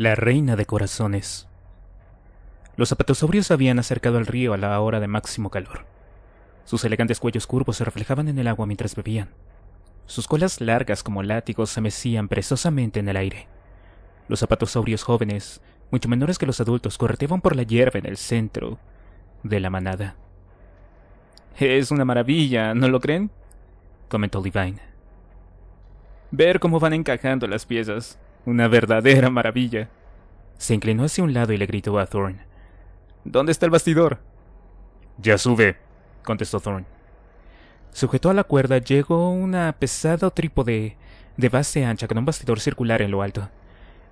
la reina de corazones. Los zapatosaurios habían acercado al río a la hora de máximo calor. Sus elegantes cuellos curvos se reflejaban en el agua mientras bebían. Sus colas largas como látigos se mecían presosamente en el aire. Los zapatosaurios jóvenes, mucho menores que los adultos, correteaban por la hierba en el centro de la manada. Es una maravilla, ¿no lo creen? comentó Divine. Ver cómo van encajando las piezas. Una verdadera maravilla. Se inclinó hacia un lado y le gritó a Thorne. ¿Dónde está el bastidor? Ya sube, contestó Thorne. Sujetó a la cuerda llegó una pesado trípode de base ancha con un bastidor circular en lo alto.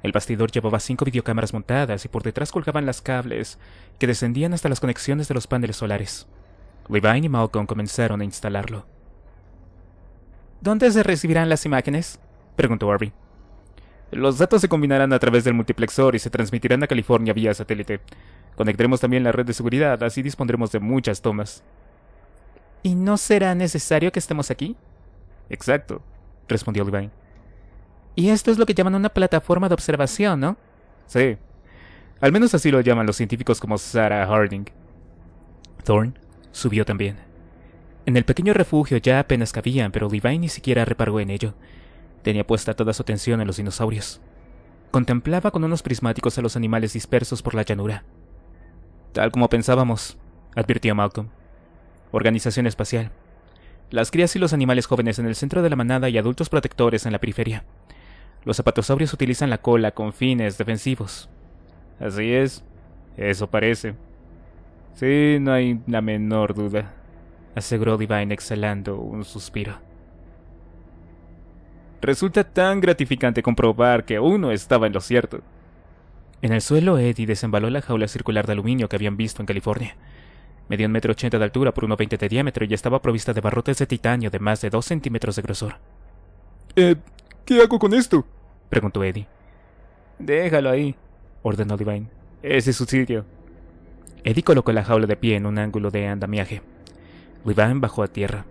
El bastidor llevaba cinco videocámaras montadas y por detrás colgaban las cables que descendían hasta las conexiones de los paneles solares. Levine y Malcolm comenzaron a instalarlo. ¿Dónde se recibirán las imágenes? preguntó Arby —. Los datos se combinarán a través del multiplexor y se transmitirán a California vía satélite. Conectaremos también la red de seguridad, así dispondremos de muchas tomas. ¿Y no será necesario que estemos aquí? Exacto, respondió Levine. Y esto es lo que llaman una plataforma de observación, ¿no? Sí. Al menos así lo llaman los científicos como Sarah Harding. Thorne subió también. En el pequeño refugio ya apenas cabían, pero Levine ni siquiera reparó en ello. Tenía puesta toda su atención en los dinosaurios. Contemplaba con unos prismáticos a los animales dispersos por la llanura. Tal como pensábamos, advirtió Malcolm. Organización espacial. Las crías y los animales jóvenes en el centro de la manada y adultos protectores en la periferia. Los zapatosaurios utilizan la cola con fines defensivos. Así es, eso parece. Sí, no hay la menor duda, aseguró Divine exhalando un suspiro. Resulta tan gratificante comprobar que uno estaba en lo cierto. En el suelo, Eddie desembaló la jaula circular de aluminio que habían visto en California. Medía un metro ochenta de altura por veinte de diámetro y estaba provista de barrotes de titanio de más de dos centímetros de grosor. Eh, ¿Qué hago con esto? preguntó Eddie. Déjalo ahí, ordenó Divine. Ese es su sitio. Eddie colocó la jaula de pie en un ángulo de andamiaje. Divine bajó a tierra.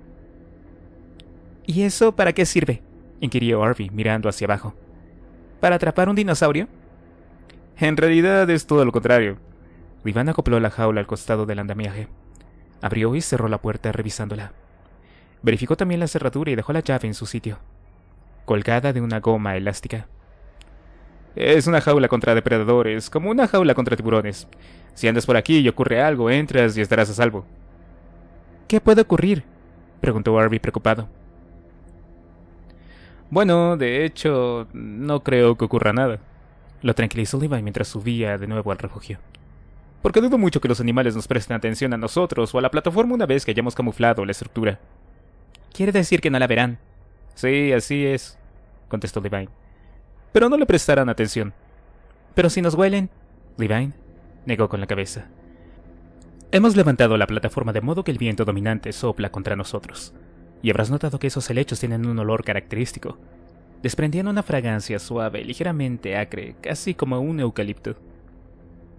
¿Y eso para qué sirve? inquirió Arby, mirando hacia abajo. ¿Para atrapar un dinosaurio? En realidad es todo lo contrario. Iván acopló la jaula al costado del andamiaje. Abrió y cerró la puerta revisándola. Verificó también la cerradura y dejó la llave en su sitio, colgada de una goma elástica. Es una jaula contra depredadores, como una jaula contra tiburones. Si andas por aquí y ocurre algo, entras y estarás a salvo. ¿Qué puede ocurrir? preguntó Harvey preocupado. Bueno, de hecho, no creo que ocurra nada. Lo tranquilizó Levine mientras subía de nuevo al refugio. Porque dudo mucho que los animales nos presten atención a nosotros o a la plataforma una vez que hayamos camuflado la estructura. Quiere decir que no la verán. Sí, así es, contestó Levine. Pero no le prestarán atención. Pero si nos huelen, Levine negó con la cabeza. Hemos levantado la plataforma de modo que el viento dominante sopla contra nosotros y habrás notado que esos helechos tienen un olor característico. Desprendían una fragancia suave, ligeramente acre, casi como un eucalipto.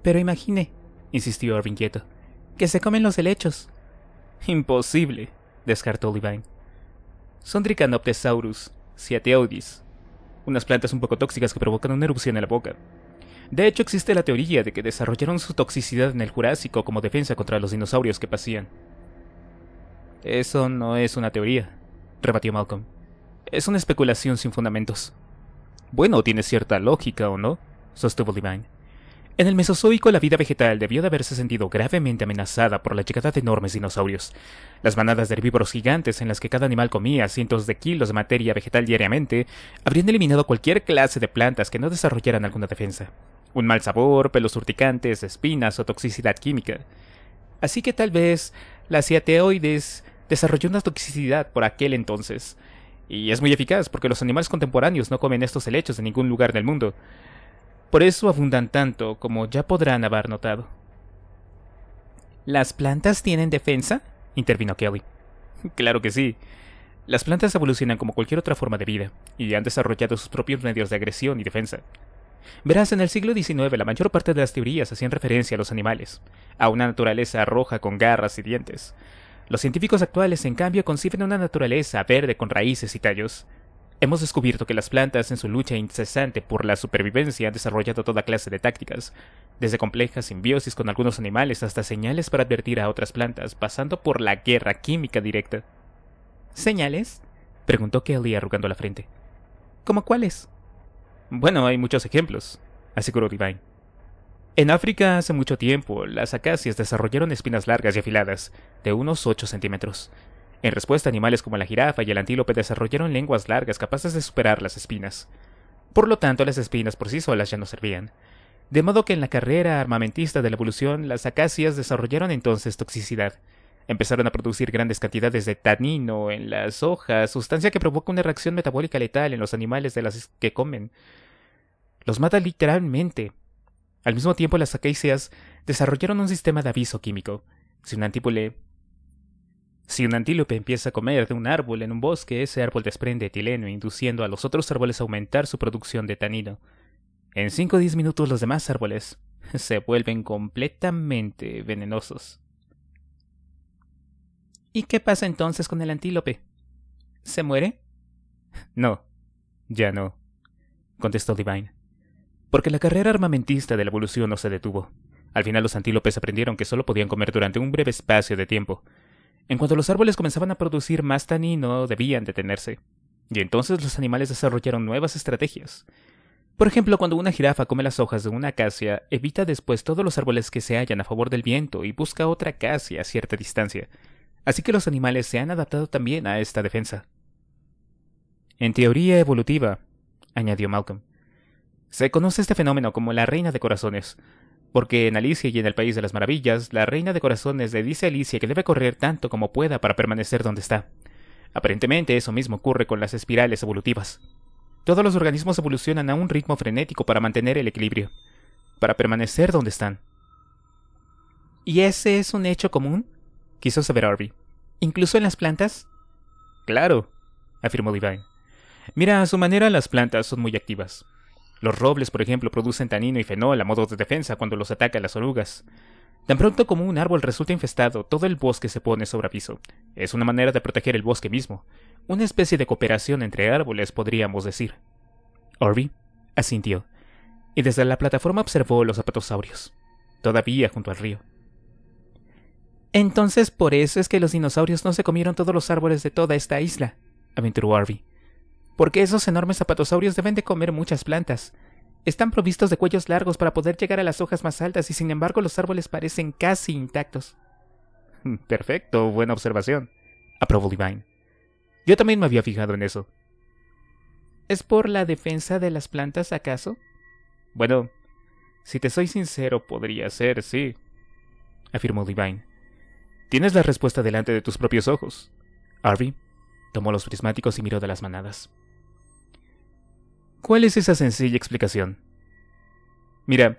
Pero imagine, insistió Orvin quieto, que se comen los helechos. Imposible, descartó Levine. Son Tricanoptesaurus, Siateodis, unas plantas un poco tóxicas que provocan una erupción en la boca. De hecho, existe la teoría de que desarrollaron su toxicidad en el Jurásico como defensa contra los dinosaurios que pasían. Eso no es una teoría, rebatió Malcolm. Es una especulación sin fundamentos. Bueno, tiene cierta lógica, ¿o no? sostuvo Levine. En el Mesozoico la vida vegetal debió de haberse sentido gravemente amenazada por la llegada de enormes dinosaurios. Las manadas de herbívoros gigantes en las que cada animal comía cientos de kilos de materia vegetal diariamente habrían eliminado cualquier clase de plantas que no desarrollaran alguna defensa. Un mal sabor, pelos urticantes, espinas o toxicidad química. Así que tal vez las ciateoides desarrolló una toxicidad por aquel entonces. Y es muy eficaz porque los animales contemporáneos no comen estos helechos en ningún lugar del mundo. Por eso abundan tanto como ya podrán haber notado. ¿Las plantas tienen defensa? intervino Kelly. Claro que sí. Las plantas evolucionan como cualquier otra forma de vida, y han desarrollado sus propios medios de agresión y defensa. Verás, en el siglo XIX la mayor parte de las teorías hacían referencia a los animales, a una naturaleza roja con garras y dientes, los científicos actuales, en cambio, conciben una naturaleza verde con raíces y tallos. Hemos descubierto que las plantas, en su lucha incesante por la supervivencia, han desarrollado toda clase de tácticas, desde complejas simbiosis con algunos animales hasta señales para advertir a otras plantas, pasando por la guerra química directa. ¿Señales? preguntó Kelly arrugando la frente. ¿Cómo cuáles? Bueno, hay muchos ejemplos, aseguró Divine. En África hace mucho tiempo, las acacias desarrollaron espinas largas y afiladas, de unos 8 centímetros. En respuesta, animales como la jirafa y el antílope desarrollaron lenguas largas capaces de superar las espinas. Por lo tanto, las espinas por sí solas ya no servían. De modo que en la carrera armamentista de la evolución, las acacias desarrollaron entonces toxicidad. Empezaron a producir grandes cantidades de tanino en las hojas, sustancia que provoca una reacción metabólica letal en los animales de las que comen. Los mata literalmente, al mismo tiempo, las acacias desarrollaron un sistema de aviso químico. Si un antílope, si un antílope empieza a comer de un árbol en un bosque, ese árbol desprende etileno, induciendo a los otros árboles a aumentar su producción de tanino. En 5 o 10 minutos los demás árboles se vuelven completamente venenosos. ¿Y qué pasa entonces con el antílope? ¿Se muere? No, ya no, contestó Divine porque la carrera armamentista de la evolución no se detuvo. Al final los antílopes aprendieron que solo podían comer durante un breve espacio de tiempo. En cuanto los árboles comenzaban a producir más tanino, debían detenerse. Y entonces los animales desarrollaron nuevas estrategias. Por ejemplo, cuando una jirafa come las hojas de una acacia, evita después todos los árboles que se hallan a favor del viento y busca otra acacia a cierta distancia. Así que los animales se han adaptado también a esta defensa. En teoría evolutiva, añadió Malcolm, se conoce este fenómeno como la reina de corazones, porque en Alicia y en el País de las Maravillas, la reina de corazones le dice a Alicia que debe correr tanto como pueda para permanecer donde está. Aparentemente eso mismo ocurre con las espirales evolutivas. Todos los organismos evolucionan a un ritmo frenético para mantener el equilibrio, para permanecer donde están. ¿Y ese es un hecho común? quiso saber Arby. ¿Incluso en las plantas? Claro, afirmó Divine. Mira, a su manera las plantas son muy activas. Los robles, por ejemplo, producen tanino y fenol a modo de defensa cuando los ataca las orugas. Tan pronto como un árbol resulta infestado, todo el bosque se pone sobre aviso. Es una manera de proteger el bosque mismo. Una especie de cooperación entre árboles, podríamos decir. Orby asintió, y desde la plataforma observó los apatosaurios, todavía junto al río. Entonces, por eso es que los dinosaurios no se comieron todos los árboles de toda esta isla, aventuró Orby porque esos enormes zapatosaurios deben de comer muchas plantas. Están provistos de cuellos largos para poder llegar a las hojas más altas y sin embargo los árboles parecen casi intactos. Hmm, perfecto, buena observación, aprobó Divine. Yo también me había fijado en eso. ¿Es por la defensa de las plantas acaso? Bueno, si te soy sincero, podría ser, sí, afirmó Divine. Tienes la respuesta delante de tus propios ojos. Harvey tomó los prismáticos y miró de las manadas. ¿Cuál es esa sencilla explicación? Mira,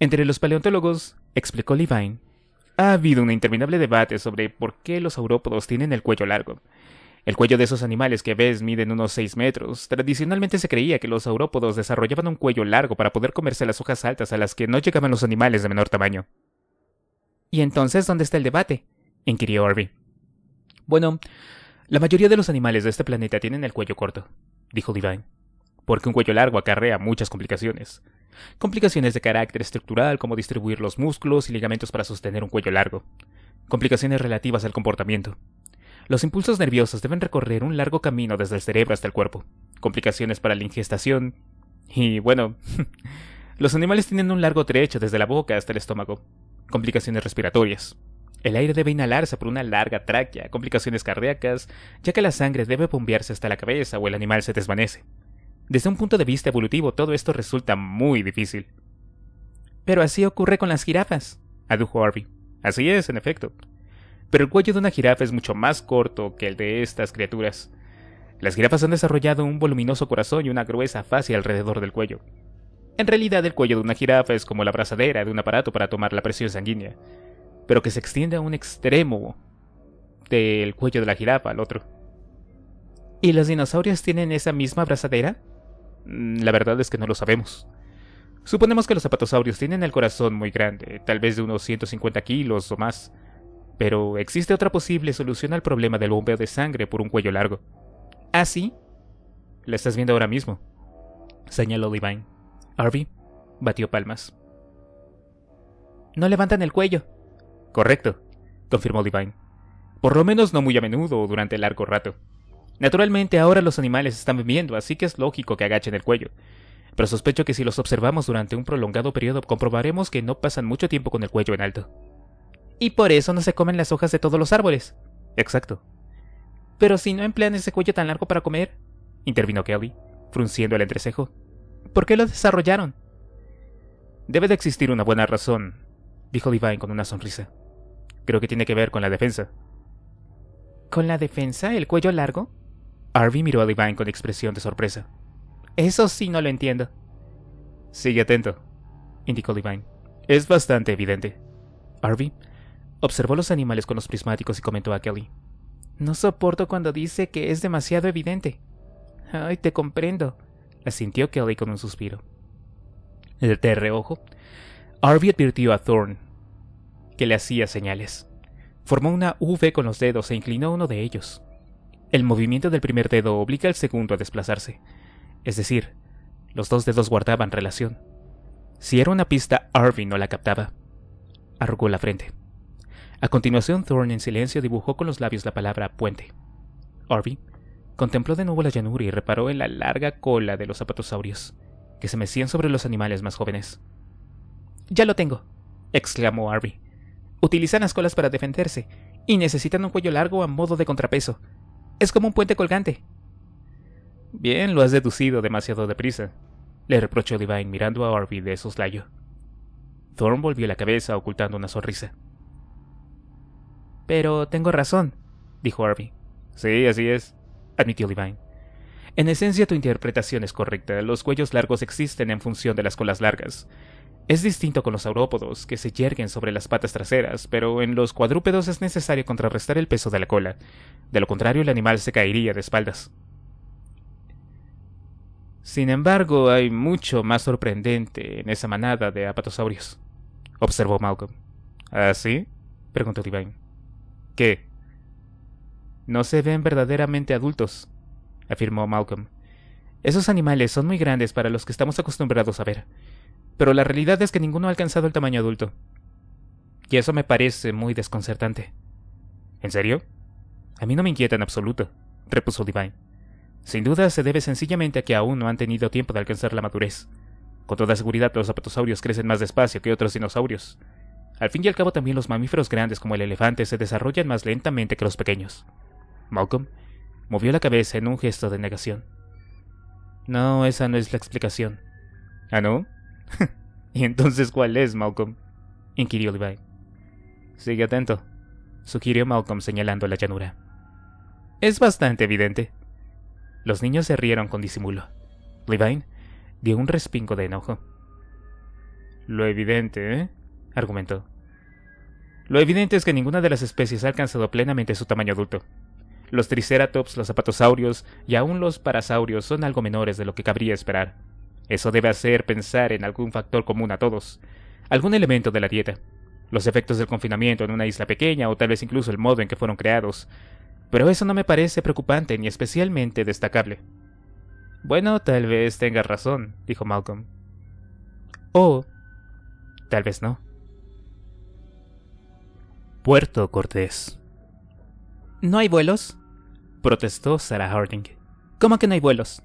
entre los paleontólogos, explicó Levine, ha habido un interminable debate sobre por qué los aurópodos tienen el cuello largo. El cuello de esos animales que ves miden unos 6 metros. Tradicionalmente se creía que los aurópodos desarrollaban un cuello largo para poder comerse las hojas altas a las que no llegaban los animales de menor tamaño. ¿Y entonces dónde está el debate? inquirió Orby. Bueno, la mayoría de los animales de este planeta tienen el cuello corto, dijo Levine porque un cuello largo acarrea muchas complicaciones. Complicaciones de carácter estructural como distribuir los músculos y ligamentos para sostener un cuello largo. Complicaciones relativas al comportamiento. Los impulsos nerviosos deben recorrer un largo camino desde el cerebro hasta el cuerpo. Complicaciones para la ingestación. Y bueno, los animales tienen un largo trecho desde la boca hasta el estómago. Complicaciones respiratorias. El aire debe inhalarse por una larga tráquea, complicaciones cardíacas, ya que la sangre debe bombearse hasta la cabeza o el animal se desvanece. Desde un punto de vista evolutivo todo esto resulta muy difícil. Pero así ocurre con las jirafas, adujo Harvey. Así es, en efecto. Pero el cuello de una jirafa es mucho más corto que el de estas criaturas. Las jirafas han desarrollado un voluminoso corazón y una gruesa fascia alrededor del cuello. En realidad el cuello de una jirafa es como la abrazadera de un aparato para tomar la presión sanguínea, pero que se extiende a un extremo del cuello de la jirafa al otro. ¿Y los dinosaurios tienen esa misma abrazadera? Mm, la verdad es que no lo sabemos. Suponemos que los zapatosaurios tienen el corazón muy grande, tal vez de unos 150 kilos o más, pero existe otra posible solución al problema del bombeo de sangre por un cuello largo. ¿Ah, sí? La estás viendo ahora mismo, señaló Levine. Harvey batió palmas. No levantan el cuello. Correcto, confirmó Levine. Por lo menos no muy a menudo o durante largo rato. Naturalmente ahora los animales están viviendo, así que es lógico que agachen el cuello. Pero sospecho que si los observamos durante un prolongado periodo comprobaremos que no pasan mucho tiempo con el cuello en alto. Y por eso no se comen las hojas de todos los árboles. Exacto. Pero si no emplean ese cuello tan largo para comer, intervino Kelly, frunciendo el entrecejo. ¿Por qué lo desarrollaron? Debe de existir una buena razón, dijo Divine con una sonrisa. Creo que tiene que ver con la defensa. ¿Con la defensa? ¿El cuello largo? Arby miró a Livine con expresión de sorpresa. Eso sí no lo entiendo. Sigue atento, indicó Divine. Es bastante evidente. Harvey observó los animales con los prismáticos y comentó a Kelly. No soporto cuando dice que es demasiado evidente. Ay, te comprendo, asintió Kelly con un suspiro. El terreojo. Harvey advirtió a Thorne que le hacía señales. Formó una V con los dedos e inclinó uno de ellos el movimiento del primer dedo obliga al segundo a desplazarse. Es decir, los dos dedos guardaban relación. Si era una pista, Arvin no la captaba. Arrugó la frente. A continuación, Thorne en silencio dibujó con los labios la palabra puente. Arby contempló de nuevo la llanura y reparó en la larga cola de los zapatosaurios, que se mecían sobre los animales más jóvenes. Ya lo tengo, exclamó Arby. Utilizan las colas para defenderse y necesitan un cuello largo a modo de contrapeso. Es como un puente colgante. Bien, lo has deducido demasiado deprisa, le reprochó Divine mirando a Orby de soslayo. Thorn volvió la cabeza ocultando una sonrisa. Pero tengo razón, dijo Orby. Sí, así es, admitió Divine. En esencia tu interpretación es correcta. Los cuellos largos existen en función de las colas largas. Es distinto con los aurópodos, que se yerguen sobre las patas traseras, pero en los cuadrúpedos es necesario contrarrestar el peso de la cola. De lo contrario, el animal se caería de espaldas. Sin embargo, hay mucho más sorprendente en esa manada de apatosaurios, observó Malcolm. ¿Ah, sí? preguntó Divine. ¿Qué? No se ven verdaderamente adultos, afirmó Malcolm. Esos animales son muy grandes para los que estamos acostumbrados a ver pero la realidad es que ninguno ha alcanzado el tamaño adulto. Y eso me parece muy desconcertante. ¿En serio? A mí no me inquieta en absoluto, repuso Divine. Sin duda se debe sencillamente a que aún no han tenido tiempo de alcanzar la madurez. Con toda seguridad los apatosaurios crecen más despacio que otros dinosaurios. Al fin y al cabo también los mamíferos grandes como el elefante se desarrollan más lentamente que los pequeños. Malcolm movió la cabeza en un gesto de negación. No, esa no es la explicación. ¿Ah, no? ¿Y entonces cuál es, Malcolm? inquirió Levine. Sigue atento, sugirió Malcolm señalando la llanura. Es bastante evidente. Los niños se rieron con disimulo. Levine dio un respingo de enojo. Lo evidente, ¿eh? argumentó. Lo evidente es que ninguna de las especies ha alcanzado plenamente su tamaño adulto. Los triceratops, los zapatosaurios y aún los parasaurios son algo menores de lo que cabría esperar. Eso debe hacer pensar en algún factor común a todos, algún elemento de la dieta, los efectos del confinamiento en una isla pequeña o tal vez incluso el modo en que fueron creados, pero eso no me parece preocupante ni especialmente destacable. Bueno, tal vez tengas razón, dijo Malcolm. O tal vez no. Puerto Cortés. ¿No hay vuelos? protestó Sarah Harding. ¿Cómo que no hay vuelos?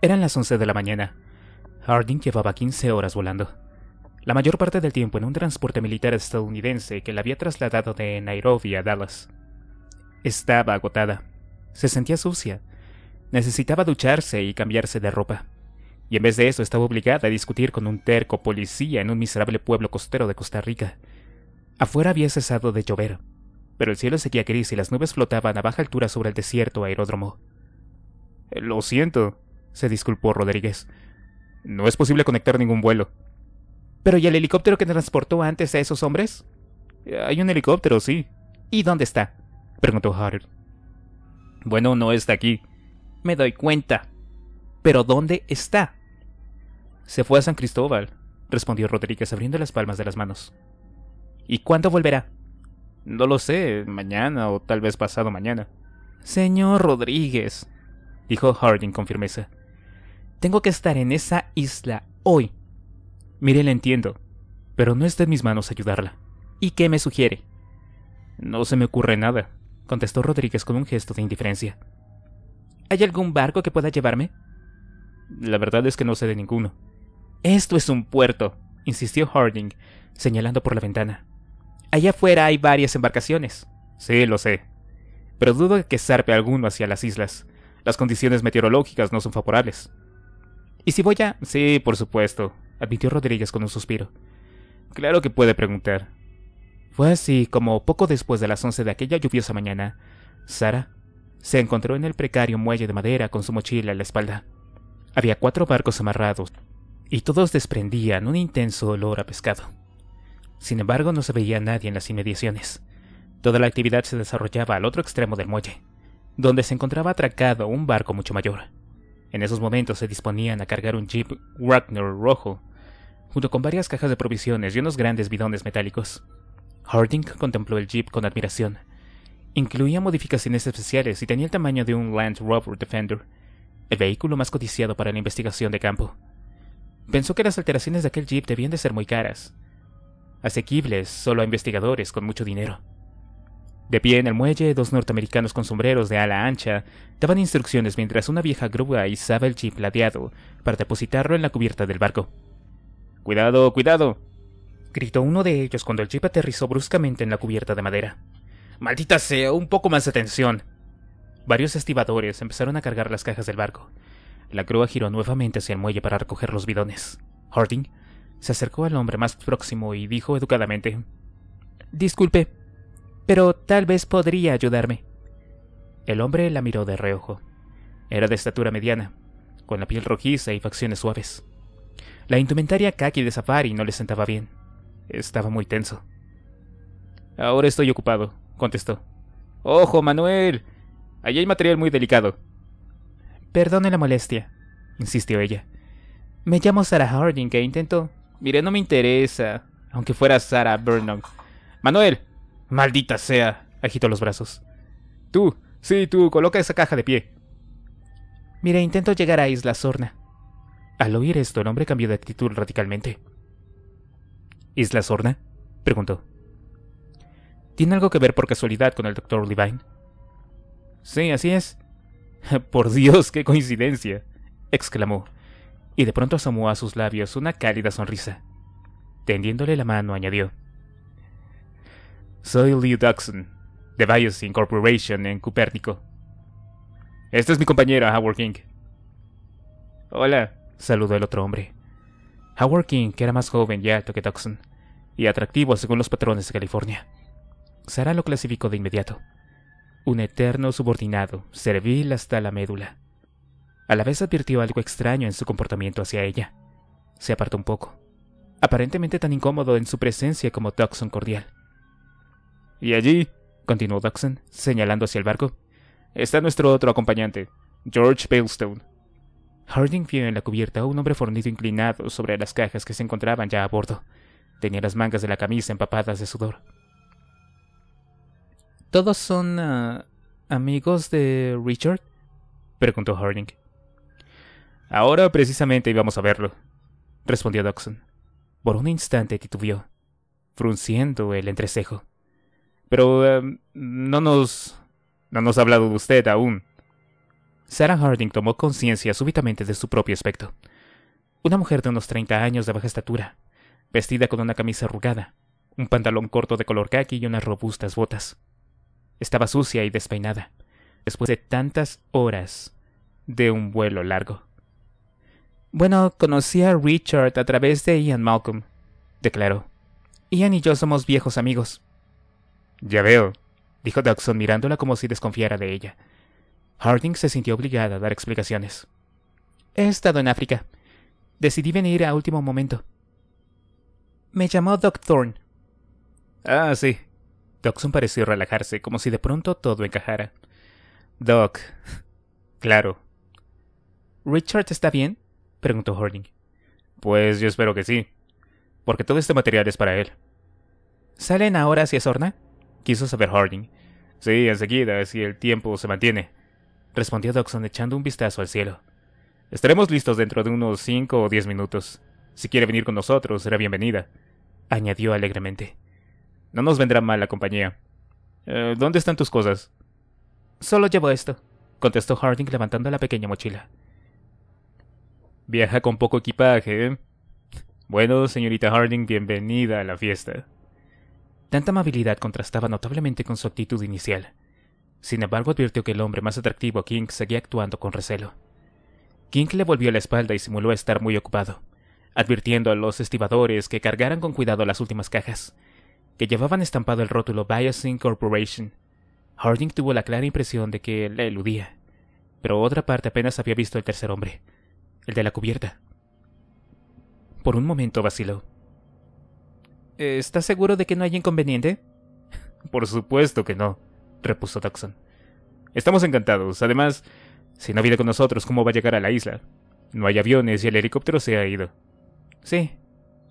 Eran las once de la mañana. Harding llevaba 15 horas volando, la mayor parte del tiempo en un transporte militar estadounidense que la había trasladado de Nairobi a Dallas. Estaba agotada, se sentía sucia, necesitaba ducharse y cambiarse de ropa, y en vez de eso estaba obligada a discutir con un terco policía en un miserable pueblo costero de Costa Rica. Afuera había cesado de llover, pero el cielo seguía gris y las nubes flotaban a baja altura sobre el desierto aeródromo. Lo siento, se disculpó Rodríguez. No es posible conectar ningún vuelo. ¿Pero y el helicóptero que transportó antes a esos hombres? Eh, hay un helicóptero, sí. ¿Y dónde está? Preguntó Harold. Bueno, no está aquí. Me doy cuenta. ¿Pero dónde está? Se fue a San Cristóbal, respondió Rodríguez abriendo las palmas de las manos. ¿Y cuándo volverá? No lo sé, mañana o tal vez pasado mañana. Señor Rodríguez, dijo Harding con firmeza. Tengo que estar en esa isla hoy. Mire, la entiendo, pero no está en mis manos ayudarla. ¿Y qué me sugiere? No se me ocurre nada, contestó Rodríguez con un gesto de indiferencia. ¿Hay algún barco que pueda llevarme? La verdad es que no sé de ninguno. Esto es un puerto, insistió Harding, señalando por la ventana. Allá afuera hay varias embarcaciones. Sí, lo sé. Pero dudo que zarpe alguno hacia las islas. Las condiciones meteorológicas no son favorables. ¿Y si voy ya? Sí, por supuesto, admitió Rodríguez con un suspiro. Claro que puede preguntar. Fue así como poco después de las once de aquella lluviosa mañana, Sara se encontró en el precario muelle de madera con su mochila en la espalda. Había cuatro barcos amarrados, y todos desprendían un intenso olor a pescado. Sin embargo, no se veía nadie en las inmediaciones. Toda la actividad se desarrollaba al otro extremo del muelle, donde se encontraba atracado un barco mucho mayor. En esos momentos se disponían a cargar un jeep Wagner rojo, junto con varias cajas de provisiones y unos grandes bidones metálicos. Harding contempló el jeep con admiración. Incluía modificaciones especiales y tenía el tamaño de un Land Rover Defender, el vehículo más codiciado para la investigación de campo. Pensó que las alteraciones de aquel jeep debían de ser muy caras, asequibles solo a investigadores con mucho dinero. De pie en el muelle, dos norteamericanos con sombreros de ala ancha daban instrucciones mientras una vieja grúa izaba el chip ladeado para depositarlo en la cubierta del barco. ¡Cuidado, cuidado! gritó uno de ellos cuando el chip aterrizó bruscamente en la cubierta de madera. ¡Maldita sea! ¡Un poco más de atención! Varios estibadores empezaron a cargar las cajas del barco. La grúa giró nuevamente hacia el muelle para recoger los bidones. Harding se acercó al hombre más próximo y dijo educadamente: Disculpe, pero tal vez podría ayudarme. El hombre la miró de reojo. Era de estatura mediana, con la piel rojiza y facciones suaves. La indumentaria kaki de safari no le sentaba bien. Estaba muy tenso. Ahora estoy ocupado, contestó. ¡Ojo, Manuel! Allí hay material muy delicado. Perdone la molestia, insistió ella. Me llamo Sarah Harding e intento. Mire, no me interesa, aunque fuera Sarah Burnham. Manuel, Maldita sea, agitó los brazos. Tú, sí, tú, coloca esa caja de pie. Mira, intento llegar a Isla Sorna. Al oír esto, el hombre cambió de actitud radicalmente. ¿Isla Sorna? preguntó. ¿Tiene algo que ver por casualidad con el doctor Levine? Sí, así es. Por Dios, qué coincidencia, exclamó, y de pronto asomó a sus labios una cálida sonrisa. Tendiéndole la mano, añadió. Soy Liu Duxon, de Biosync Incorporation en Copérnico. Esta es mi compañera, Howard King. Hola, saludó el otro hombre. Howard King era más joven y alto que Duxon, y atractivo según los patrones de California. Sara lo clasificó de inmediato. Un eterno subordinado, servil hasta la médula. A la vez advirtió algo extraño en su comportamiento hacia ella. Se apartó un poco, aparentemente tan incómodo en su presencia como Duxon cordial. Y allí, continuó Daxon, señalando hacia el barco, está nuestro otro acompañante, George Bailstone. Harding vio en la cubierta a un hombre fornido inclinado sobre las cajas que se encontraban ya a bordo. Tenía las mangas de la camisa empapadas de sudor. ¿Todos son ah, amigos de Richard? preguntó Harding. Ahora precisamente íbamos a verlo, respondió Daxon. Por un instante titubeó, frunciendo el entrecejo. Pero em, no nos... no nos ha hablado de usted aún. Sarah Harding tomó conciencia súbitamente de su propio aspecto. Una mujer de unos 30 años de baja estatura, vestida con una camisa arrugada, un pantalón corto de color khaki y unas robustas botas. Estaba sucia y despeinada, después de tantas horas de un vuelo largo. Bueno, conocí a Richard a través de Ian Malcolm, declaró. Ian y yo somos viejos amigos. Ya veo, dijo Dawson mirándola como si desconfiara de ella. Harding se sintió obligada a dar explicaciones. He estado en África. Decidí venir a último momento. Me llamó Doc Thorne. Ah, sí. Dawson pareció relajarse, como si de pronto todo encajara. Doc. Claro. ¿Richard está bien? preguntó Harding. Pues yo espero que sí, porque todo este material es para él. ¿Salen ahora hacia Sorna? quiso saber Harding. Sí, enseguida, si el tiempo se mantiene, respondió Dawson echando un vistazo al cielo. Estaremos listos dentro de unos cinco o diez minutos. Si quiere venir con nosotros, será bienvenida, añadió alegremente. No nos vendrá mal la compañía. Eh, ¿Dónde están tus cosas? Solo llevo esto, contestó Harding levantando la pequeña mochila. Viaja con poco equipaje, ¿eh? Bueno, señorita Harding, bienvenida a la fiesta. Tanta amabilidad contrastaba notablemente con su actitud inicial. Sin embargo, advirtió que el hombre más atractivo, King, seguía actuando con recelo. King le volvió la espalda y simuló estar muy ocupado, advirtiendo a los estibadores que cargaran con cuidado las últimas cajas, que llevaban estampado el rótulo Bias Corporation. Harding tuvo la clara impresión de que la eludía, pero otra parte apenas había visto el tercer hombre, el de la cubierta. Por un momento vaciló, eh, ¿Estás seguro de que no hay inconveniente? Por supuesto que no, repuso Dawson. Estamos encantados. Además, si no viene con nosotros, ¿cómo va a llegar a la isla? No hay aviones y el helicóptero se ha ido. Sí,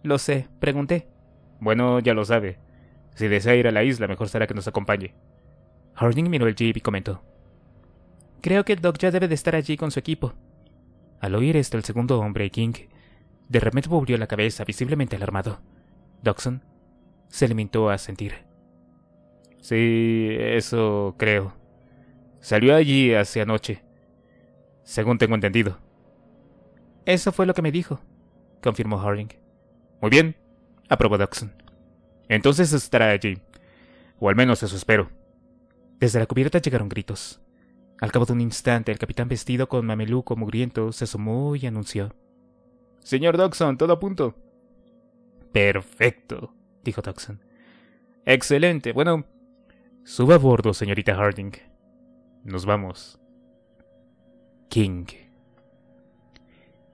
lo sé, pregunté. Bueno, ya lo sabe. Si desea ir a la isla, mejor será que nos acompañe. Harding miró el jeep y comentó. Creo que el Doc ya debe de estar allí con su equipo. Al oír esto, el segundo hombre, King, de repente volvió la cabeza, visiblemente alarmado. Dawson se limitó a sentir. Sí, eso creo. Salió allí hace anoche, según tengo entendido. Eso fue lo que me dijo, confirmó Harding. Muy bien, aprobó Dawson. Entonces estará allí, o al menos eso espero. Desde la cubierta llegaron gritos. Al cabo de un instante, el capitán vestido con mameluco mugriento se asomó y anunció. Señor Dawson, todo a punto. Perfecto, dijo Dawson. Excelente. Bueno, suba a bordo, señorita Harding. Nos vamos. King.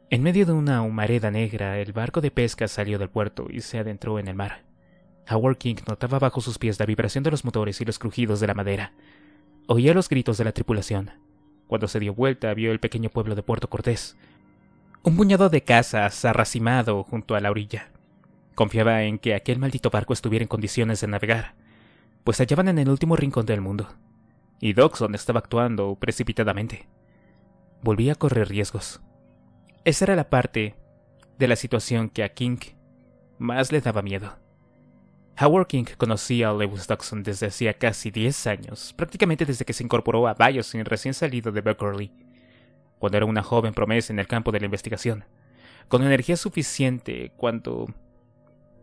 En medio de una humareda negra, el barco de pesca salió del puerto y se adentró en el mar. Howard King notaba bajo sus pies la vibración de los motores y los crujidos de la madera. Oía los gritos de la tripulación. Cuando se dio vuelta, vio el pequeño pueblo de Puerto Cortés. Un puñado de casas arracimado junto a la orilla. Confiaba en que aquel maldito barco estuviera en condiciones de navegar, pues se hallaban en el último rincón del mundo, y Doxon estaba actuando precipitadamente. Volvía a correr riesgos. Esa era la parte de la situación que a King más le daba miedo. Howard King conocía a Lewis Doxon desde hacía casi 10 años, prácticamente desde que se incorporó a Biosyn recién salido de Berkeley, cuando era una joven promesa en el campo de la investigación, con energía suficiente cuando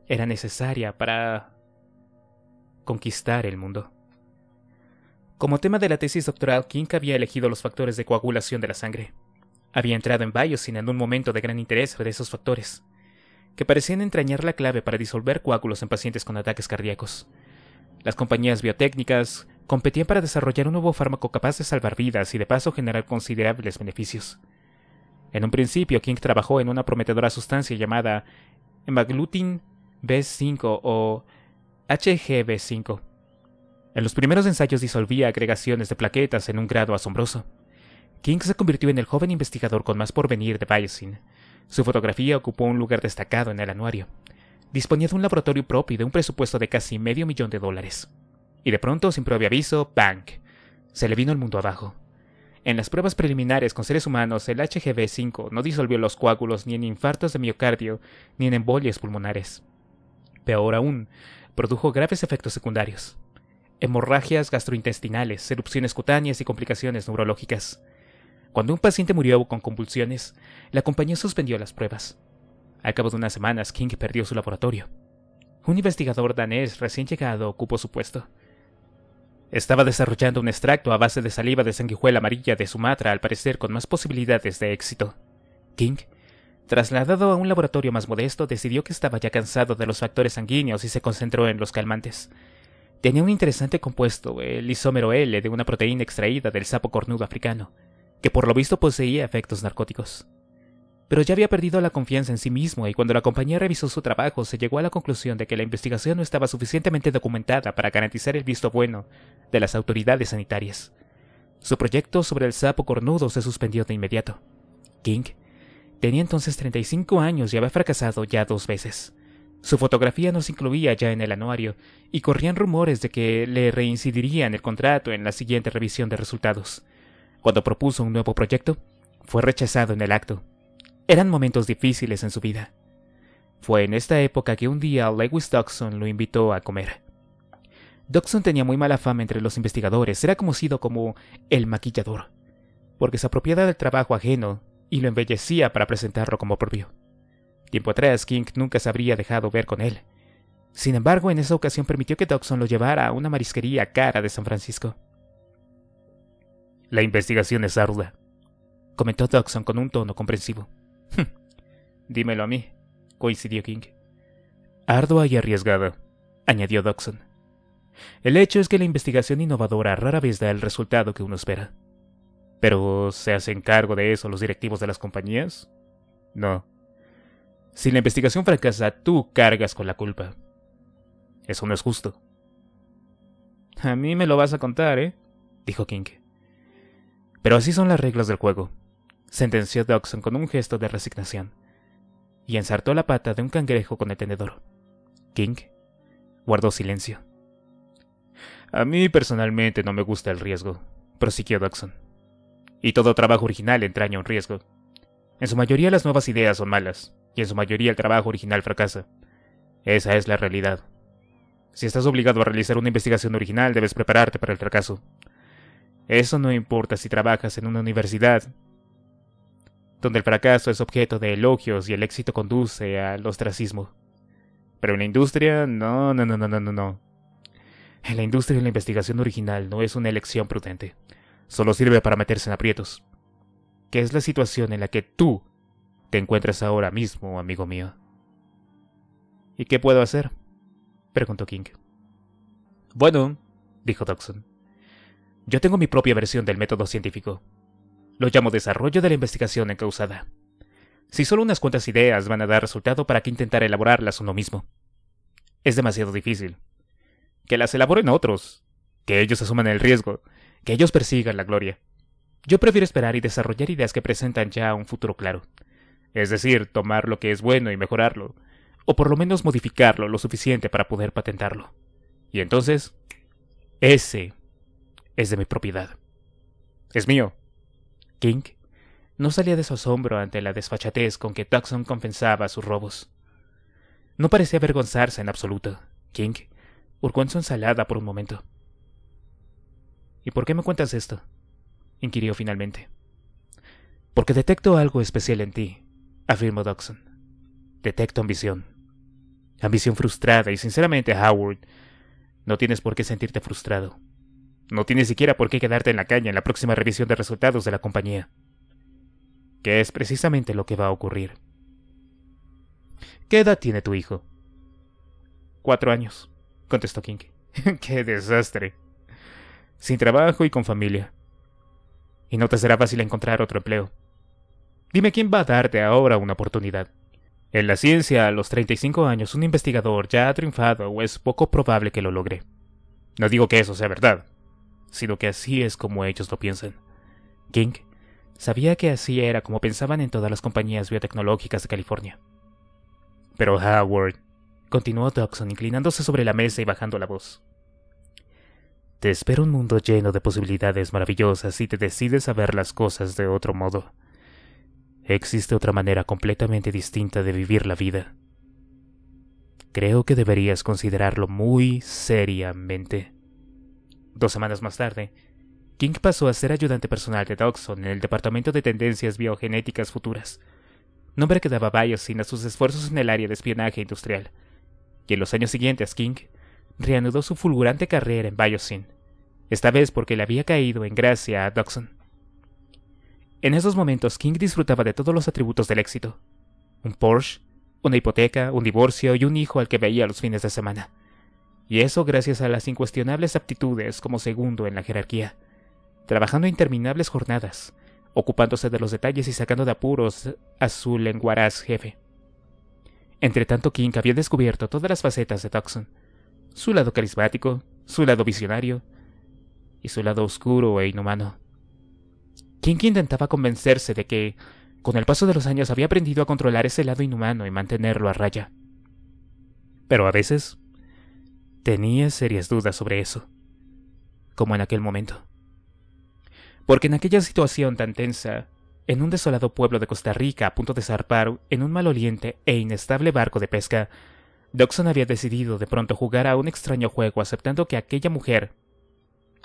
era necesaria para conquistar el mundo. Como tema de la tesis doctoral, King había elegido los factores de coagulación de la sangre. Había entrado en y en un momento de gran interés sobre esos factores, que parecían entrañar la clave para disolver coágulos en pacientes con ataques cardíacos. Las compañías biotécnicas competían para desarrollar un nuevo fármaco capaz de salvar vidas y de paso generar considerables beneficios. En un principio, King trabajó en una prometedora sustancia llamada emaglutin B5 o HGB5. En los primeros ensayos disolvía agregaciones de plaquetas en un grado asombroso. King se convirtió en el joven investigador con más porvenir de Biosyn. Su fotografía ocupó un lugar destacado en el anuario. Disponía de un laboratorio propio y de un presupuesto de casi medio millón de dólares. Y de pronto, sin previo aviso, ¡bang! Se le vino el mundo abajo. En las pruebas preliminares con seres humanos, el HGB5 no disolvió los coágulos ni en infartos de miocardio ni en embolias pulmonares. Peor aún, produjo graves efectos secundarios. Hemorragias gastrointestinales, erupciones cutáneas y complicaciones neurológicas. Cuando un paciente murió con convulsiones, la compañía suspendió las pruebas. Al cabo de unas semanas, King perdió su laboratorio. Un investigador danés recién llegado ocupó su puesto. Estaba desarrollando un extracto a base de saliva de sanguijuela amarilla de Sumatra, al parecer con más posibilidades de éxito. King Trasladado a un laboratorio más modesto, decidió que estaba ya cansado de los factores sanguíneos y se concentró en los calmantes. Tenía un interesante compuesto, el isómero L, de una proteína extraída del sapo cornudo africano, que por lo visto poseía efectos narcóticos. Pero ya había perdido la confianza en sí mismo y cuando la compañía revisó su trabajo se llegó a la conclusión de que la investigación no estaba suficientemente documentada para garantizar el visto bueno de las autoridades sanitarias. Su proyecto sobre el sapo cornudo se suspendió de inmediato. King Tenía entonces 35 años y había fracasado ya dos veces. Su fotografía no se incluía ya en el anuario, y corrían rumores de que le reincidiría en el contrato en la siguiente revisión de resultados. Cuando propuso un nuevo proyecto, fue rechazado en el acto. Eran momentos difíciles en su vida. Fue en esta época que un día Lewis Dodson lo invitó a comer. Dodson tenía muy mala fama entre los investigadores, era conocido como el maquillador, porque se apropiaba del trabajo ajeno y lo embellecía para presentarlo como propio. Tiempo atrás, King nunca se habría dejado ver con él. Sin embargo, en esa ocasión permitió que Dawson lo llevara a una marisquería cara de San Francisco. La investigación es ardua, comentó Dawson con un tono comprensivo. Hm. Dímelo a mí, coincidió King. Ardua y arriesgada, añadió Dawson. El hecho es que la investigación innovadora rara vez da el resultado que uno espera. ¿Pero se hacen cargo de eso los directivos de las compañías? No. Si la investigación fracasa, tú cargas con la culpa. Eso no es justo. A mí me lo vas a contar, ¿eh? dijo King. Pero así son las reglas del juego, sentenció daxson con un gesto de resignación, y ensartó la pata de un cangrejo con el tenedor. King guardó silencio. A mí personalmente no me gusta el riesgo, prosiguió Daxon y todo trabajo original entraña un riesgo. En su mayoría las nuevas ideas son malas, y en su mayoría el trabajo original fracasa. Esa es la realidad. Si estás obligado a realizar una investigación original, debes prepararte para el fracaso. Eso no importa si trabajas en una universidad, donde el fracaso es objeto de elogios y el éxito conduce al ostracismo. Pero en la industria, no, no, no, no, no, no. En la industria la investigación original no es una elección prudente solo sirve para meterse en aprietos. ¿Qué es la situación en la que tú te encuentras ahora mismo, amigo mío. ¿Y qué puedo hacer? preguntó King. Bueno, dijo Dodson, yo tengo mi propia versión del método científico. Lo llamo desarrollo de la investigación encausada. Si solo unas cuantas ideas van a dar resultado, ¿para qué intentar elaborarlas uno mismo? Es demasiado difícil. Que las elaboren otros, que ellos asuman el riesgo, que ellos persigan la gloria. Yo prefiero esperar y desarrollar ideas que presentan ya un futuro claro. Es decir, tomar lo que es bueno y mejorarlo, o por lo menos modificarlo lo suficiente para poder patentarlo. Y entonces, ese es de mi propiedad. Es mío. King no salía de su asombro ante la desfachatez con que Tucson compensaba sus robos. No parecía avergonzarse en absoluto. King hurgó en su ensalada por un momento. ¿Y por qué me cuentas esto? inquirió finalmente. Porque detecto algo especial en ti, afirmó Dodson. Detecto ambición. Ambición frustrada y sinceramente, Howard, no tienes por qué sentirte frustrado. No tienes siquiera por qué quedarte en la caña en la próxima revisión de resultados de la compañía. —¿Qué es precisamente lo que va a ocurrir. ¿Qué edad tiene tu hijo? Cuatro años, contestó King. ¡Qué desastre! sin trabajo y con familia. Y no te será fácil encontrar otro empleo. Dime quién va a darte ahora una oportunidad. En la ciencia, a los 35 años, un investigador ya ha triunfado o es poco probable que lo logre. No digo que eso sea verdad, sino que así es como ellos lo piensan. King sabía que así era como pensaban en todas las compañías biotecnológicas de California. Pero Howard, continuó Dobson inclinándose sobre la mesa y bajando la voz. Te espera un mundo lleno de posibilidades maravillosas si te decides a ver las cosas de otro modo. Existe otra manera completamente distinta de vivir la vida. Creo que deberías considerarlo muy seriamente. Dos semanas más tarde, King pasó a ser ayudante personal de Dawson en el Departamento de Tendencias Biogenéticas Futuras, nombre que daba sin a sus esfuerzos en el área de espionaje industrial. Y en los años siguientes, King reanudó su fulgurante carrera en Biosyn, esta vez porque le había caído en gracia a Doxon En esos momentos King disfrutaba de todos los atributos del éxito. Un Porsche, una hipoteca, un divorcio y un hijo al que veía los fines de semana. Y eso gracias a las incuestionables aptitudes como segundo en la jerarquía, trabajando interminables jornadas, ocupándose de los detalles y sacando de apuros a su lenguaraz jefe. Entretanto, King había descubierto todas las facetas de Toxon, su lado carismático, su lado visionario y su lado oscuro e inhumano. Kinky intentaba convencerse de que, con el paso de los años, había aprendido a controlar ese lado inhumano y mantenerlo a raya. Pero a veces tenía serias dudas sobre eso, como en aquel momento. Porque en aquella situación tan tensa, en un desolado pueblo de Costa Rica a punto de zarpar en un maloliente e inestable barco de pesca, Doxon había decidido de pronto jugar a un extraño juego aceptando que aquella mujer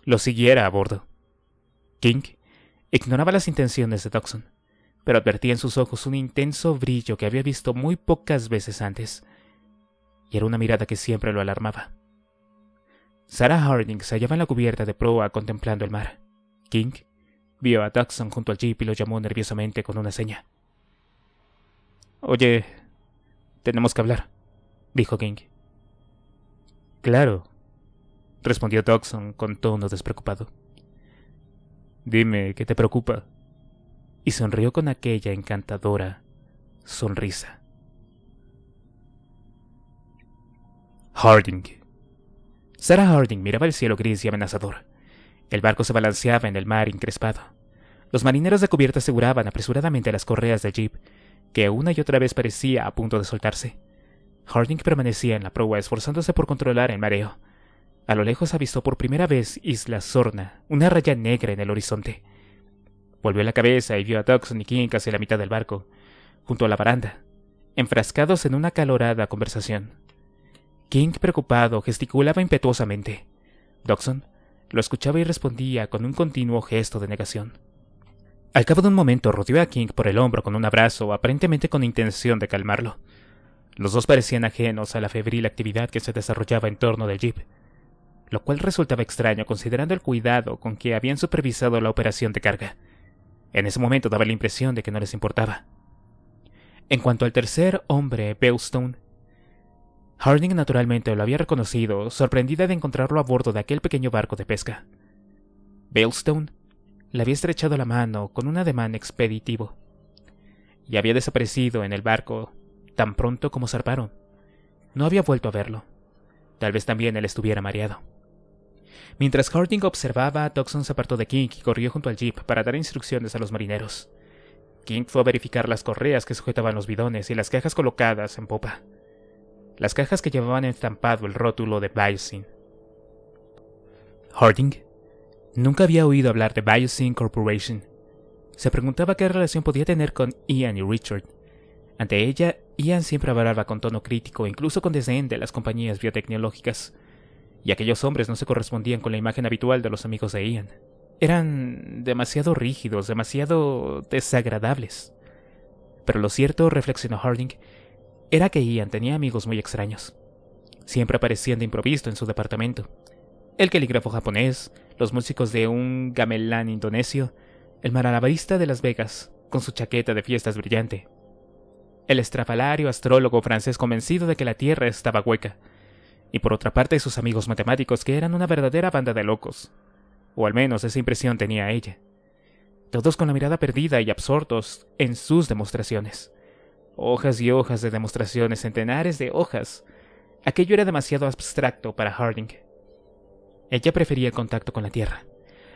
lo siguiera a bordo. King ignoraba las intenciones de Doxon, pero advertía en sus ojos un intenso brillo que había visto muy pocas veces antes, y era una mirada que siempre lo alarmaba. Sarah Harding se hallaba en la cubierta de proa contemplando el mar. King vio a Doxon junto al jeep y lo llamó nerviosamente con una seña. Oye, tenemos que hablar dijo King. Claro, respondió Dodson con tono despreocupado. Dime, ¿qué te preocupa? Y sonrió con aquella encantadora sonrisa. Harding. Sarah Harding miraba el cielo gris y amenazador. El barco se balanceaba en el mar encrespado. Los marineros de cubierta aseguraban apresuradamente las correas de jeep, que una y otra vez parecía a punto de soltarse. Harding permanecía en la proa esforzándose por controlar el mareo. A lo lejos avistó por primera vez Isla Sorna, una raya negra en el horizonte. Volvió la cabeza y vio a Dawson y King casi la mitad del barco, junto a la baranda, enfrascados en una calorada conversación. King, preocupado, gesticulaba impetuosamente. Dawson lo escuchaba y respondía con un continuo gesto de negación. Al cabo de un momento rodeó a King por el hombro con un abrazo, aparentemente con intención de calmarlo. Los dos parecían ajenos a la febril actividad que se desarrollaba en torno del jeep, lo cual resultaba extraño considerando el cuidado con que habían supervisado la operación de carga. En ese momento daba la impresión de que no les importaba. En cuanto al tercer hombre, Bellstone, Harding naturalmente lo había reconocido, sorprendida de encontrarlo a bordo de aquel pequeño barco de pesca. Bellstone le había estrechado la mano con un ademán expeditivo y había desaparecido en el barco tan pronto como zarparon. No había vuelto a verlo. Tal vez también él estuviera mareado. Mientras Harding observaba, a se apartó de King y corrió junto al jeep para dar instrucciones a los marineros. King fue a verificar las correas que sujetaban los bidones y las cajas colocadas en popa. Las cajas que llevaban estampado el rótulo de Biosyn. Harding nunca había oído hablar de Biosyn Corporation. Se preguntaba qué relación podía tener con Ian y Richard. Ante ella, Ian siempre hablaba con tono crítico, incluso con desdén de las compañías biotecnológicas, y aquellos hombres no se correspondían con la imagen habitual de los amigos de Ian. Eran demasiado rígidos, demasiado desagradables. Pero lo cierto, reflexionó Harding, era que Ian tenía amigos muy extraños. Siempre aparecían de improviso en su departamento. El calígrafo japonés, los músicos de un gamelán indonesio, el malabarista de Las Vegas, con su chaqueta de fiestas brillante, el estrafalario astrólogo francés convencido de que la Tierra estaba hueca, y por otra parte sus amigos matemáticos que eran una verdadera banda de locos. O al menos esa impresión tenía ella. Todos con la mirada perdida y absortos en sus demostraciones. Hojas y hojas de demostraciones, centenares de hojas. Aquello era demasiado abstracto para Harding. Ella prefería el contacto con la Tierra,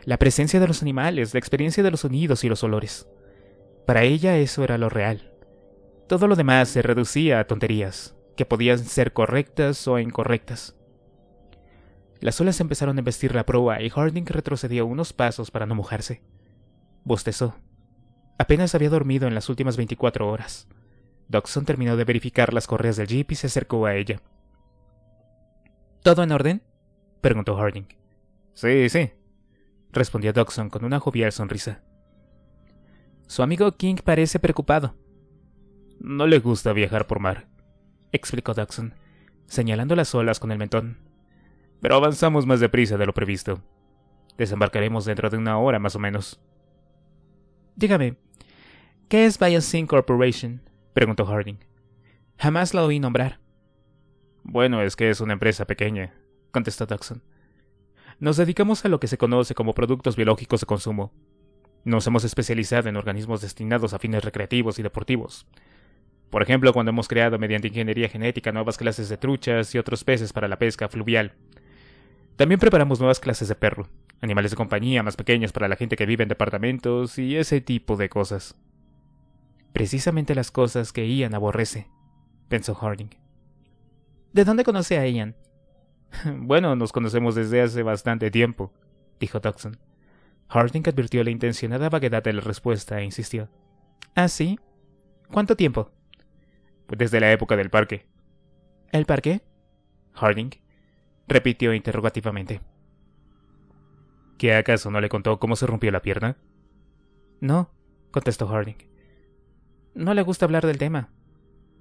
la presencia de los animales, la experiencia de los sonidos y los olores. Para ella eso era lo real todo lo demás se reducía a tonterías, que podían ser correctas o incorrectas. Las olas empezaron a embestir la proa y Harding retrocedió unos pasos para no mojarse. Bostezó. Apenas había dormido en las últimas 24 horas. Doxon terminó de verificar las correas del jeep y se acercó a ella. ¿Todo en orden? preguntó Harding. Sí, sí, respondió Dockson con una jovial sonrisa. Su amigo King parece preocupado. No le gusta viajar por mar, explicó Dawson, señalando las olas con el mentón. Pero avanzamos más deprisa de lo previsto. Desembarcaremos dentro de una hora más o menos. Dígame, ¿qué es Biosyn Corporation? preguntó Harding. Jamás la oí nombrar. Bueno, es que es una empresa pequeña, contestó Dawson. Nos dedicamos a lo que se conoce como productos biológicos de consumo. Nos hemos especializado en organismos destinados a fines recreativos y deportivos, por ejemplo, cuando hemos creado mediante ingeniería genética nuevas clases de truchas y otros peces para la pesca fluvial. También preparamos nuevas clases de perro, animales de compañía más pequeños para la gente que vive en departamentos y ese tipo de cosas. Precisamente las cosas que Ian aborrece, pensó Harding. ¿De dónde conoce a Ian? Bueno, nos conocemos desde hace bastante tiempo, dijo Dodson. Harding advirtió la intencionada vaguedad de la respuesta e insistió. ¿Ah, sí? ¿Cuánto tiempo? desde la época del parque. ¿El parque? Harding repitió interrogativamente. ¿Qué acaso no le contó cómo se rompió la pierna? No, contestó Harding. No le gusta hablar del tema.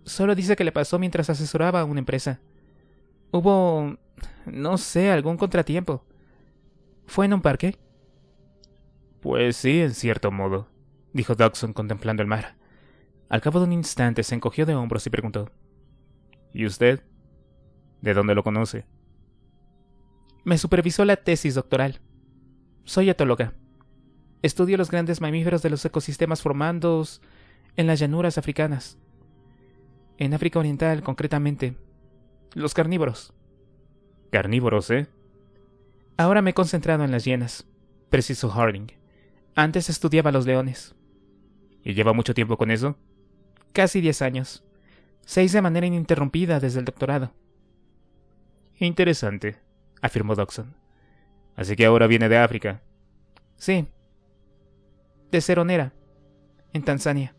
Solo dice que le pasó mientras asesoraba a una empresa. Hubo... no sé, algún contratiempo. ¿Fue en un parque? Pues sí, en cierto modo, dijo Dawson contemplando el mar. Al cabo de un instante se encogió de hombros y preguntó, ¿Y usted? ¿De dónde lo conoce? Me supervisó la tesis doctoral. Soy etóloga. Estudio los grandes mamíferos de los ecosistemas formados en las llanuras africanas. En África Oriental, concretamente. Los carnívoros. Carnívoros, ¿eh? Ahora me he concentrado en las hienas, precisó Harding. Antes estudiaba los leones. ¿Y lleva mucho tiempo con eso? casi diez años, seis de manera ininterrumpida desde el doctorado. Interesante, afirmó Dodson. Así que ahora viene de África. Sí, de Ceronera, en Tanzania.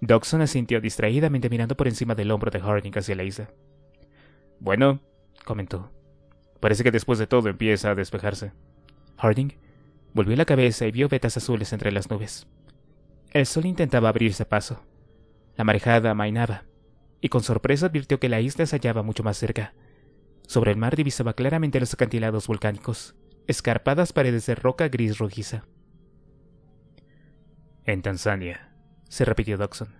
Dodson asintió distraídamente mirando por encima del hombro de Harding hacia la isla. Bueno, comentó. Parece que después de todo empieza a despejarse. Harding volvió la cabeza y vio vetas azules entre las nubes. El sol intentaba abrirse paso. La marejada amainaba, y con sorpresa advirtió que la isla se hallaba mucho más cerca. Sobre el mar divisaba claramente los acantilados volcánicos, escarpadas paredes de roca gris rojiza. En Tanzania, se repitió Dodson.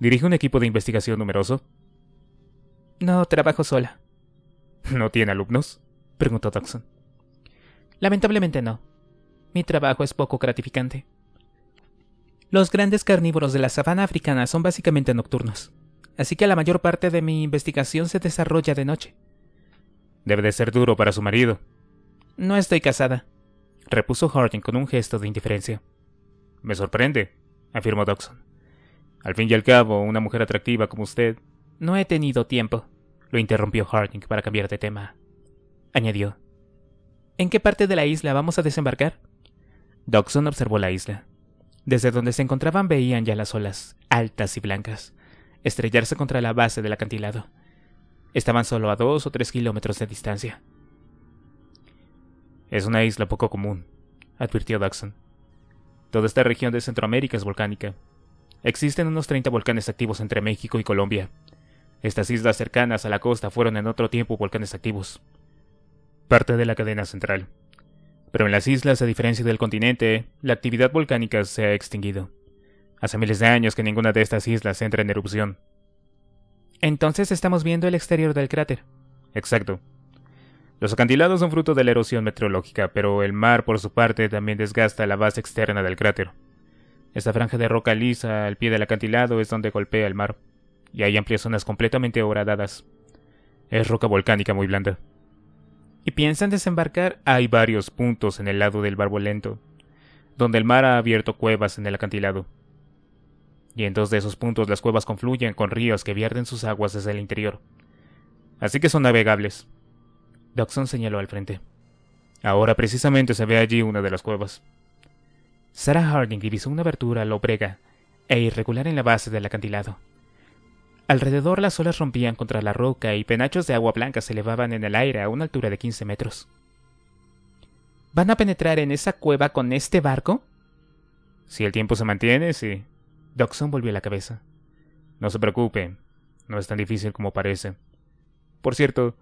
¿Dirige un equipo de investigación numeroso? No, trabajo sola. ¿No tiene alumnos? preguntó Dodson. Lamentablemente no. Mi trabajo es poco gratificante. Los grandes carnívoros de la sabana africana son básicamente nocturnos, así que la mayor parte de mi investigación se desarrolla de noche. Debe de ser duro para su marido. No estoy casada, repuso Harding con un gesto de indiferencia. Me sorprende, afirmó Doxson. Al fin y al cabo, una mujer atractiva como usted. No he tenido tiempo, lo interrumpió Harding para cambiar de tema. Añadió. ¿En qué parte de la isla vamos a desembarcar? Doxson observó la isla. Desde donde se encontraban veían ya las olas, altas y blancas, estrellarse contra la base del acantilado. Estaban solo a dos o tres kilómetros de distancia. Es una isla poco común, advirtió Daxon. Toda esta región de Centroamérica es volcánica. Existen unos 30 volcanes activos entre México y Colombia. Estas islas cercanas a la costa fueron en otro tiempo volcanes activos. Parte de la cadena central, pero en las islas, a diferencia del continente, la actividad volcánica se ha extinguido. Hace miles de años que ninguna de estas islas entra en erupción. Entonces estamos viendo el exterior del cráter. Exacto. Los acantilados son fruto de la erosión meteorológica, pero el mar por su parte también desgasta la base externa del cráter. Esta franja de roca lisa al pie del acantilado es donde golpea el mar, y hay amplias zonas completamente horadadas. Es roca volcánica muy blanda y piensan desembarcar, hay varios puntos en el lado del barbolento, donde el mar ha abierto cuevas en el acantilado. Y en dos de esos puntos las cuevas confluyen con ríos que vierten sus aguas desde el interior. Así que son navegables. Dockson señaló al frente. Ahora precisamente se ve allí una de las cuevas. Sarah Harding divisó una abertura obrega e irregular en la base del acantilado. Alrededor las olas rompían contra la roca y penachos de agua blanca se elevaban en el aire a una altura de 15 metros. ¿Van a penetrar en esa cueva con este barco? Si el tiempo se mantiene, sí. Doxson volvió la cabeza. No se preocupe, no es tan difícil como parece. Por cierto,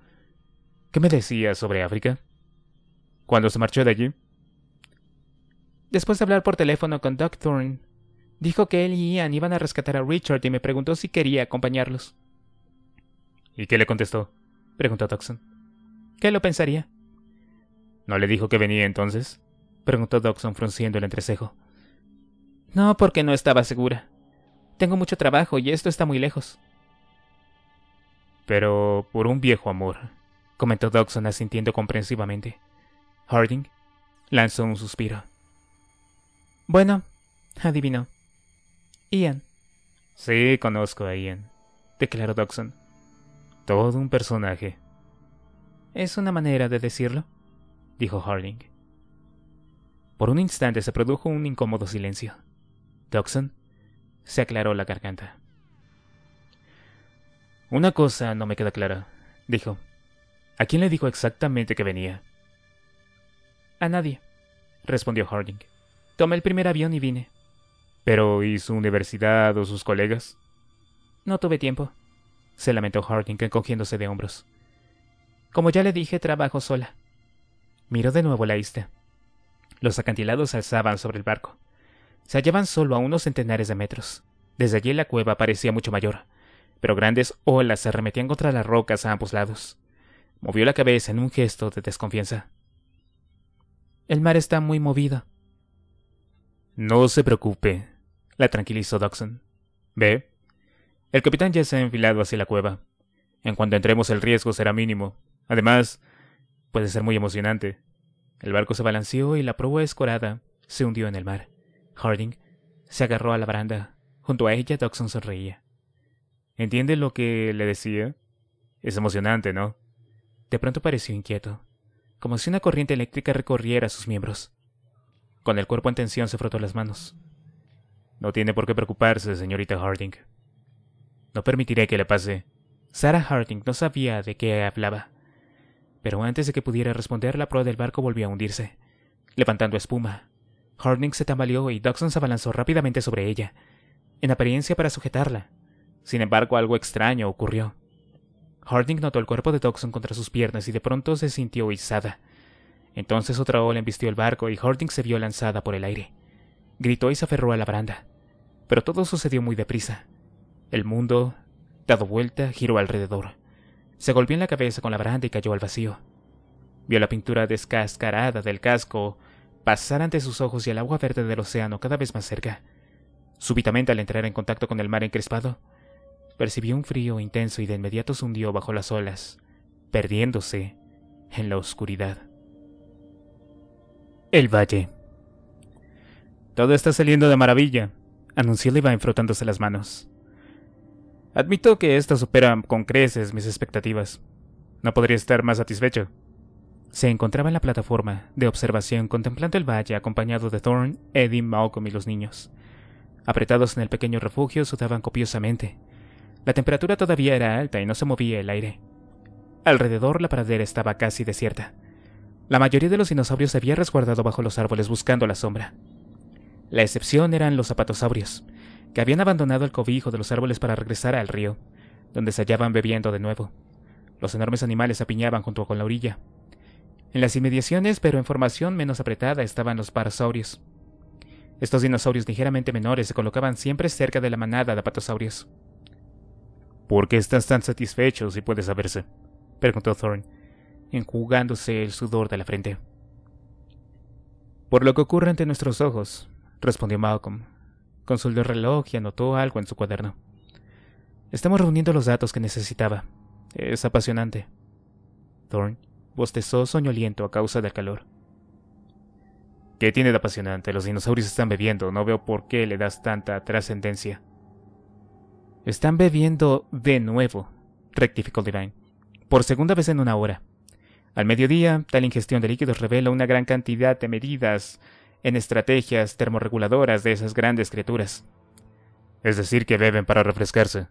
¿qué me decías sobre África? ¿Cuándo se marchó de allí? Después de hablar por teléfono con Doc Dijo que él y Ian iban a rescatar a Richard y me preguntó si quería acompañarlos. ¿Y qué le contestó? preguntó Dodson. ¿Qué lo pensaría? ¿No le dijo que venía entonces? preguntó Dodson frunciendo el entrecejo. No, porque no estaba segura. Tengo mucho trabajo y esto está muy lejos. Pero por un viejo amor, comentó Dodson asintiendo comprensivamente. Harding lanzó un suspiro. Bueno, adivinó. Ian. Sí, conozco a Ian, declaró Dawson. Todo un personaje. Es una manera de decirlo, dijo Harding. Por un instante se produjo un incómodo silencio. Dawson se aclaró la garganta. Una cosa no me queda clara, dijo. ¿A quién le dijo exactamente que venía? A nadie, respondió Harding. Tomé el primer avión y vine. Pero ¿y su universidad o sus colegas? No tuve tiempo, se lamentó Harding encogiéndose de hombros. Como ya le dije, trabajo sola. Miró de nuevo la isla. Los acantilados alzaban sobre el barco. Se hallaban solo a unos centenares de metros. Desde allí la cueva parecía mucho mayor, pero grandes olas se arremetían contra las rocas a ambos lados. Movió la cabeza en un gesto de desconfianza. El mar está muy movido. No se preocupe, la tranquilizó Dawson. Ve. El capitán ya se ha enfilado hacia la cueva. En cuanto entremos el riesgo será mínimo. Además, puede ser muy emocionante. El barco se balanceó y la proa escorada se hundió en el mar. Harding se agarró a la baranda. Junto a ella, Dawson sonreía. ¿Entiende lo que le decía? Es emocionante, ¿no? De pronto pareció inquieto, como si una corriente eléctrica recorriera sus miembros. Con el cuerpo en tensión se frotó las manos. No tiene por qué preocuparse, señorita Harding. No permitiré que le pase. Sarah Harding no sabía de qué hablaba. Pero antes de que pudiera responder, la proa del barco volvió a hundirse, levantando espuma. Harding se tambaleó y Dawson se abalanzó rápidamente sobre ella, en apariencia para sujetarla. Sin embargo, algo extraño ocurrió. Harding notó el cuerpo de Dawson contra sus piernas y de pronto se sintió izada. Entonces otra ola embistió el barco y Harding se vio lanzada por el aire. Gritó y se aferró a la baranda. Pero todo sucedió muy deprisa. El mundo, dado vuelta, giró alrededor. Se golpeó en la cabeza con la baranda y cayó al vacío. Vio la pintura descascarada del casco pasar ante sus ojos y el agua verde del océano cada vez más cerca. Súbitamente, al entrar en contacto con el mar encrespado, percibió un frío intenso y de inmediato se hundió bajo las olas, perdiéndose en la oscuridad. El valle. Todo está saliendo de maravilla, anunció Levi frotándose las manos. Admito que esta supera con creces mis expectativas. No podría estar más satisfecho. Se encontraba en la plataforma de observación contemplando el valle acompañado de Thorne, Eddie, Malcolm y los niños. Apretados en el pequeño refugio sudaban copiosamente. La temperatura todavía era alta y no se movía el aire. Alrededor la pradera estaba casi desierta. La mayoría de los dinosaurios se había resguardado bajo los árboles buscando la sombra. La excepción eran los zapatosaurios, que habían abandonado el cobijo de los árboles para regresar al río, donde se hallaban bebiendo de nuevo. Los enormes animales apiñaban junto con la orilla. En las inmediaciones, pero en formación menos apretada, estaban los parasaurios. Estos dinosaurios ligeramente menores se colocaban siempre cerca de la manada de apatosaurios. ¿Por qué estás tan satisfecho, si puede saberse? preguntó Thorne, enjugándose el sudor de la frente. Por lo que ocurre ante nuestros ojos, respondió Malcolm. Consultó el reloj y anotó algo en su cuaderno. Estamos reuniendo los datos que necesitaba. Es apasionante. Thorne bostezó soñoliento a causa del calor. ¿Qué tiene de apasionante? Los dinosaurios están bebiendo. No veo por qué le das tanta trascendencia. Están bebiendo de nuevo, rectificó Divine, por segunda vez en una hora. Al mediodía, tal ingestión de líquidos revela una gran cantidad de medidas en estrategias termorreguladoras de esas grandes criaturas. Es decir, que beben para refrescarse,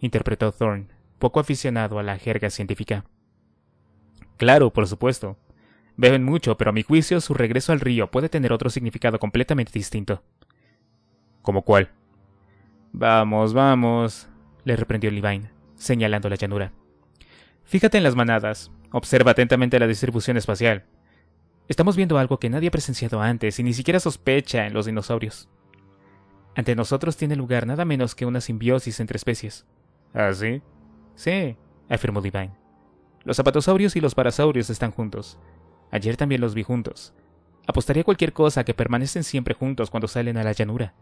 interpretó Thorne, poco aficionado a la jerga científica. Claro, por supuesto. Beben mucho, pero a mi juicio su regreso al río puede tener otro significado completamente distinto. ¿Como cuál? Vamos, vamos, le reprendió Levine, señalando la llanura. Fíjate en las manadas, observa atentamente la distribución espacial, Estamos viendo algo que nadie ha presenciado antes y ni siquiera sospecha en los dinosaurios. Ante nosotros tiene lugar nada menos que una simbiosis entre especies. ¿Ah, sí? Sí, afirmó Divine. Los zapatosaurios y los parasaurios están juntos. Ayer también los vi juntos. Apostaría cualquier cosa que permanecen siempre juntos cuando salen a la llanura.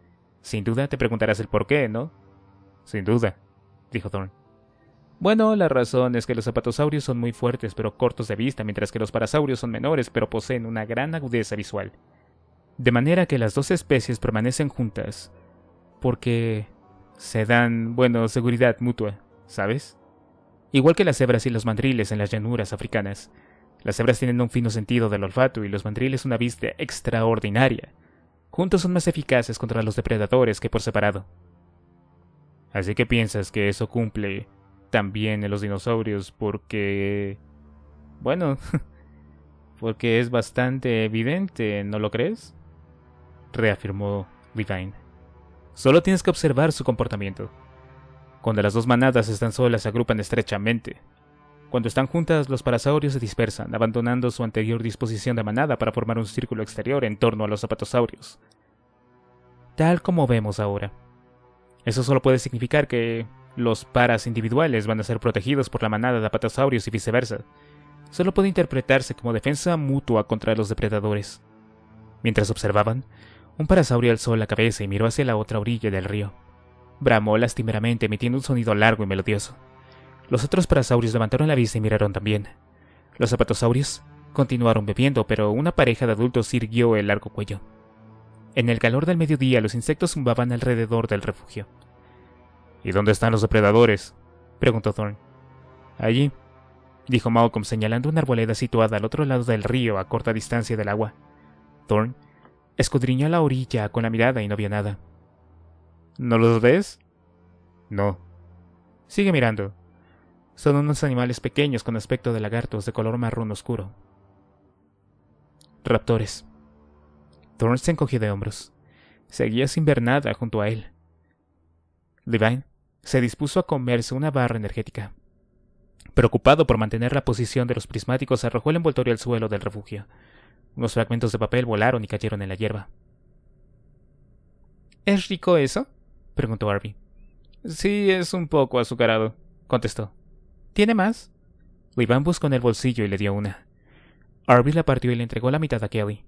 Sin duda te preguntarás el por qué, ¿no? Sin duda, dijo Thorne. Bueno, la razón es que los zapatosaurios son muy fuertes pero cortos de vista, mientras que los parasaurios son menores pero poseen una gran agudeza visual. De manera que las dos especies permanecen juntas, porque se dan, bueno, seguridad mutua, ¿sabes? Igual que las cebras y los mandriles en las llanuras africanas. Las cebras tienen un fino sentido del olfato y los mandriles una vista extraordinaria. Juntos son más eficaces contra los depredadores que por separado. Así que piensas que eso cumple también en los dinosaurios porque, bueno, porque es bastante evidente, ¿no lo crees? reafirmó Levine. Solo tienes que observar su comportamiento. Cuando las dos manadas están solas se agrupan estrechamente. Cuando están juntas, los parasaurios se dispersan, abandonando su anterior disposición de manada para formar un círculo exterior en torno a los zapatosaurios. Tal como vemos ahora. Eso solo puede significar que los paras individuales van a ser protegidos por la manada de apatosaurios y viceversa. Solo puede interpretarse como defensa mutua contra los depredadores. Mientras observaban, un parasaurio alzó la cabeza y miró hacia la otra orilla del río. Bramó lastimeramente emitiendo un sonido largo y melodioso. Los otros parasaurios levantaron la vista y miraron también. Los apatosaurios continuaron bebiendo, pero una pareja de adultos irguió el largo cuello. En el calor del mediodía los insectos zumbaban alrededor del refugio. ¿Y dónde están los depredadores? preguntó Thorn. Allí, dijo Malcolm señalando una arboleda situada al otro lado del río a corta distancia del agua. Thorn escudriñó la orilla con la mirada y no vio nada. ¿No los ves? No. Sigue mirando. Son unos animales pequeños con aspecto de lagartos de color marrón oscuro. Raptores. Thorn se encogió de hombros. Seguía sin ver nada junto a él. Divine se dispuso a comerse una barra energética. Preocupado por mantener la posición de los prismáticos, arrojó el envoltorio al suelo del refugio. Unos fragmentos de papel volaron y cayeron en la hierba. ¿Es rico eso? preguntó Arby. Sí, es un poco azucarado, contestó. ¿Tiene más? Iván buscó en el bolsillo y le dio una. Arby la partió y le entregó la mitad a Kelly.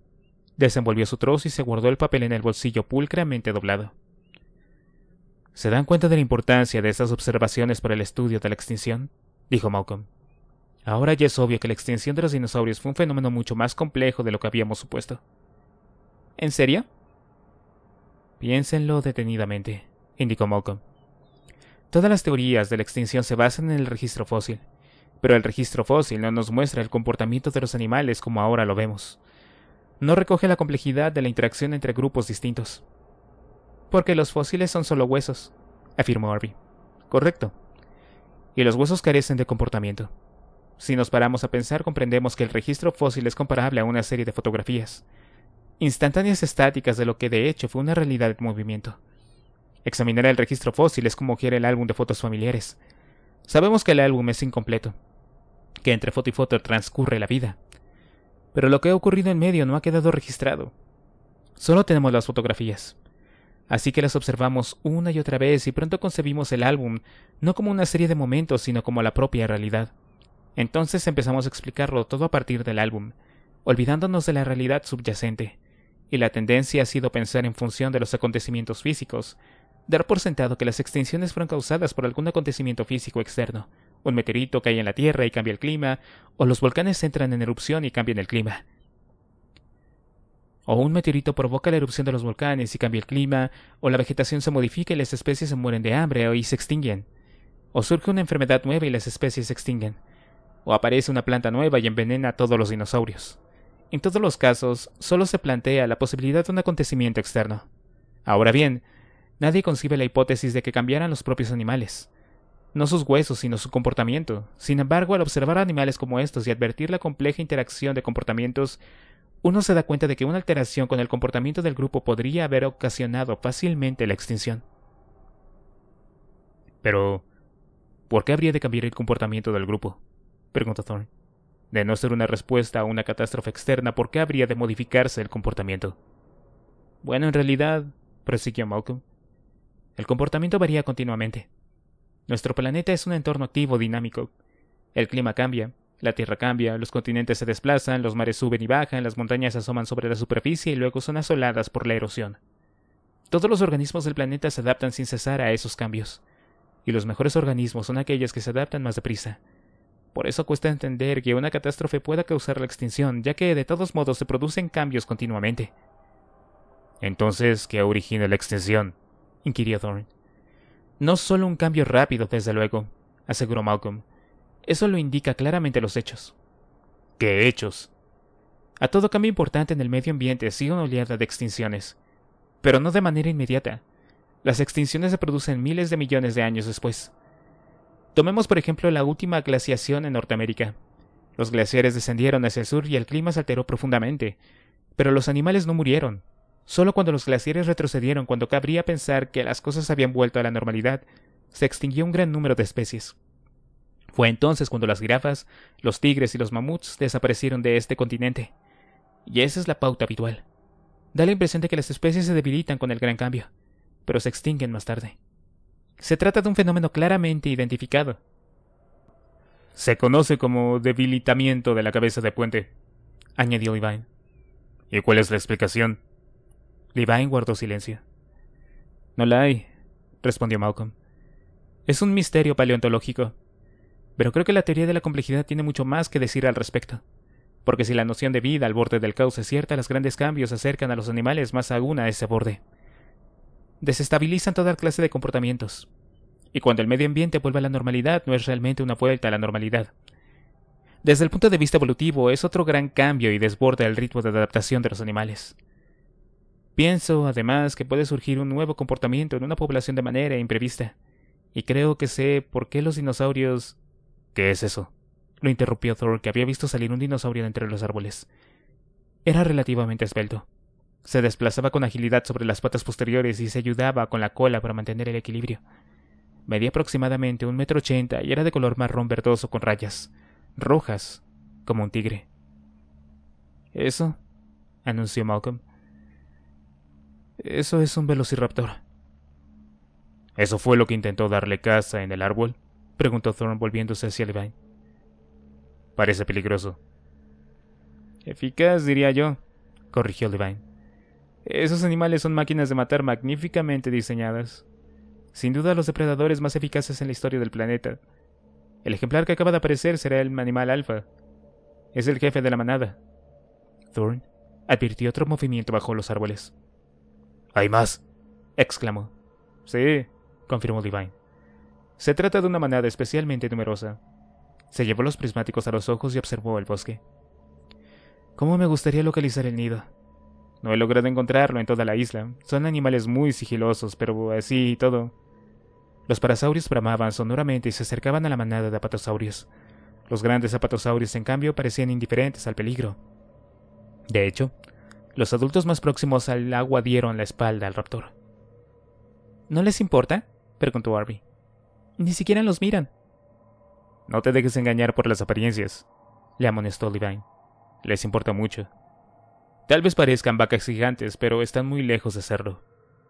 Desenvolvió su trozo y se guardó el papel en el bolsillo pulcramente doblado. ¿Se dan cuenta de la importancia de estas observaciones para el estudio de la extinción? dijo Malcolm. Ahora ya es obvio que la extinción de los dinosaurios fue un fenómeno mucho más complejo de lo que habíamos supuesto. ¿En serio? Piénsenlo detenidamente, indicó Malcolm. Todas las teorías de la extinción se basan en el registro fósil, pero el registro fósil no nos muestra el comportamiento de los animales como ahora lo vemos. No recoge la complejidad de la interacción entre grupos distintos. Porque los fósiles son solo huesos, afirmó Harvey. Correcto. Y los huesos carecen de comportamiento. Si nos paramos a pensar, comprendemos que el registro fósil es comparable a una serie de fotografías, instantáneas estáticas de lo que de hecho fue una realidad de movimiento. Examinar el registro fósil es como quiere el álbum de fotos familiares. Sabemos que el álbum es incompleto, que entre foto y foto transcurre la vida. Pero lo que ha ocurrido en medio no ha quedado registrado. Solo tenemos las fotografías. Así que las observamos una y otra vez y pronto concebimos el álbum, no como una serie de momentos, sino como la propia realidad. Entonces empezamos a explicarlo todo a partir del álbum, olvidándonos de la realidad subyacente. Y la tendencia ha sido pensar en función de los acontecimientos físicos, dar por sentado que las extinciones fueron causadas por algún acontecimiento físico externo. Un meteorito cae en la Tierra y cambia el clima, o los volcanes entran en erupción y cambian el clima o un meteorito provoca la erupción de los volcanes y cambia el clima, o la vegetación se modifica y las especies se mueren de hambre y se extinguen, o surge una enfermedad nueva y las especies se extinguen, o aparece una planta nueva y envenena a todos los dinosaurios. En todos los casos, solo se plantea la posibilidad de un acontecimiento externo. Ahora bien, nadie concibe la hipótesis de que cambiaran los propios animales. No sus huesos, sino su comportamiento. Sin embargo, al observar animales como estos y advertir la compleja interacción de comportamientos, uno se da cuenta de que una alteración con el comportamiento del grupo podría haber ocasionado fácilmente la extinción. Pero, ¿por qué habría de cambiar el comportamiento del grupo? preguntó Thorne. De no ser una respuesta a una catástrofe externa, ¿por qué habría de modificarse el comportamiento? Bueno, en realidad, prosiguió Malcolm, el comportamiento varía continuamente. Nuestro planeta es un entorno activo dinámico. El clima cambia, la Tierra cambia, los continentes se desplazan, los mares suben y bajan, las montañas asoman sobre la superficie y luego son asoladas por la erosión. Todos los organismos del planeta se adaptan sin cesar a esos cambios, y los mejores organismos son aquellos que se adaptan más deprisa. Por eso cuesta entender que una catástrofe pueda causar la extinción, ya que de todos modos se producen cambios continuamente. Entonces, ¿qué origina la extinción? inquirió Thorne. No solo un cambio rápido, desde luego, aseguró Malcolm, eso lo indica claramente los hechos. ¿Qué hechos? A todo cambio importante en el medio ambiente sigue una oleada de extinciones, pero no de manera inmediata. Las extinciones se producen miles de millones de años después. Tomemos por ejemplo la última glaciación en Norteamérica. Los glaciares descendieron hacia el sur y el clima se alteró profundamente, pero los animales no murieron. Solo cuando los glaciares retrocedieron, cuando cabría pensar que las cosas habían vuelto a la normalidad, se extinguió un gran número de especies. Fue entonces cuando las jirafas, los tigres y los mamuts desaparecieron de este continente. Y esa es la pauta habitual. Da la impresión de que las especies se debilitan con el gran cambio, pero se extinguen más tarde. Se trata de un fenómeno claramente identificado. Se conoce como debilitamiento de la cabeza de puente, añadió Levine. ¿Y cuál es la explicación? Levine guardó silencio. No la hay, respondió Malcolm. Es un misterio paleontológico. Pero creo que la teoría de la complejidad tiene mucho más que decir al respecto. Porque si la noción de vida al borde del caos es cierta, los grandes cambios acercan a los animales más aún a ese borde. Desestabilizan toda clase de comportamientos. Y cuando el medio ambiente vuelve a la normalidad, no es realmente una vuelta a la normalidad. Desde el punto de vista evolutivo, es otro gran cambio y desborda el ritmo de adaptación de los animales. Pienso, además, que puede surgir un nuevo comportamiento en una población de manera imprevista. Y creo que sé por qué los dinosaurios ¿Qué es eso? lo interrumpió Thor, que había visto salir un dinosaurio de entre los árboles. Era relativamente esbelto. Se desplazaba con agilidad sobre las patas posteriores y se ayudaba con la cola para mantener el equilibrio. Medía aproximadamente un metro ochenta y era de color marrón verdoso con rayas, rojas, como un tigre. Eso, anunció Malcolm. Eso es un velociraptor. Eso fue lo que intentó darle caza en el árbol. Preguntó Thorne volviéndose hacia Levine. Parece peligroso. Eficaz, diría yo, corrigió Levine. Esos animales son máquinas de matar magníficamente diseñadas. Sin duda los depredadores más eficaces en la historia del planeta. El ejemplar que acaba de aparecer será el animal alfa. Es el jefe de la manada. Thorne advirtió otro movimiento bajo los árboles. ¡Hay más! exclamó. Sí, confirmó Levine. Se trata de una manada especialmente numerosa. Se llevó los prismáticos a los ojos y observó el bosque. ¿Cómo me gustaría localizar el nido? No he logrado encontrarlo en toda la isla. Son animales muy sigilosos, pero así y todo. Los parasaurios bramaban sonoramente y se acercaban a la manada de apatosaurios. Los grandes apatosaurios, en cambio, parecían indiferentes al peligro. De hecho, los adultos más próximos al agua dieron la espalda al raptor. ¿No les importa? preguntó Arby. Ni siquiera los miran. No te dejes engañar por las apariencias, le amonestó Levine. Les importa mucho. Tal vez parezcan vacas gigantes, pero están muy lejos de serlo.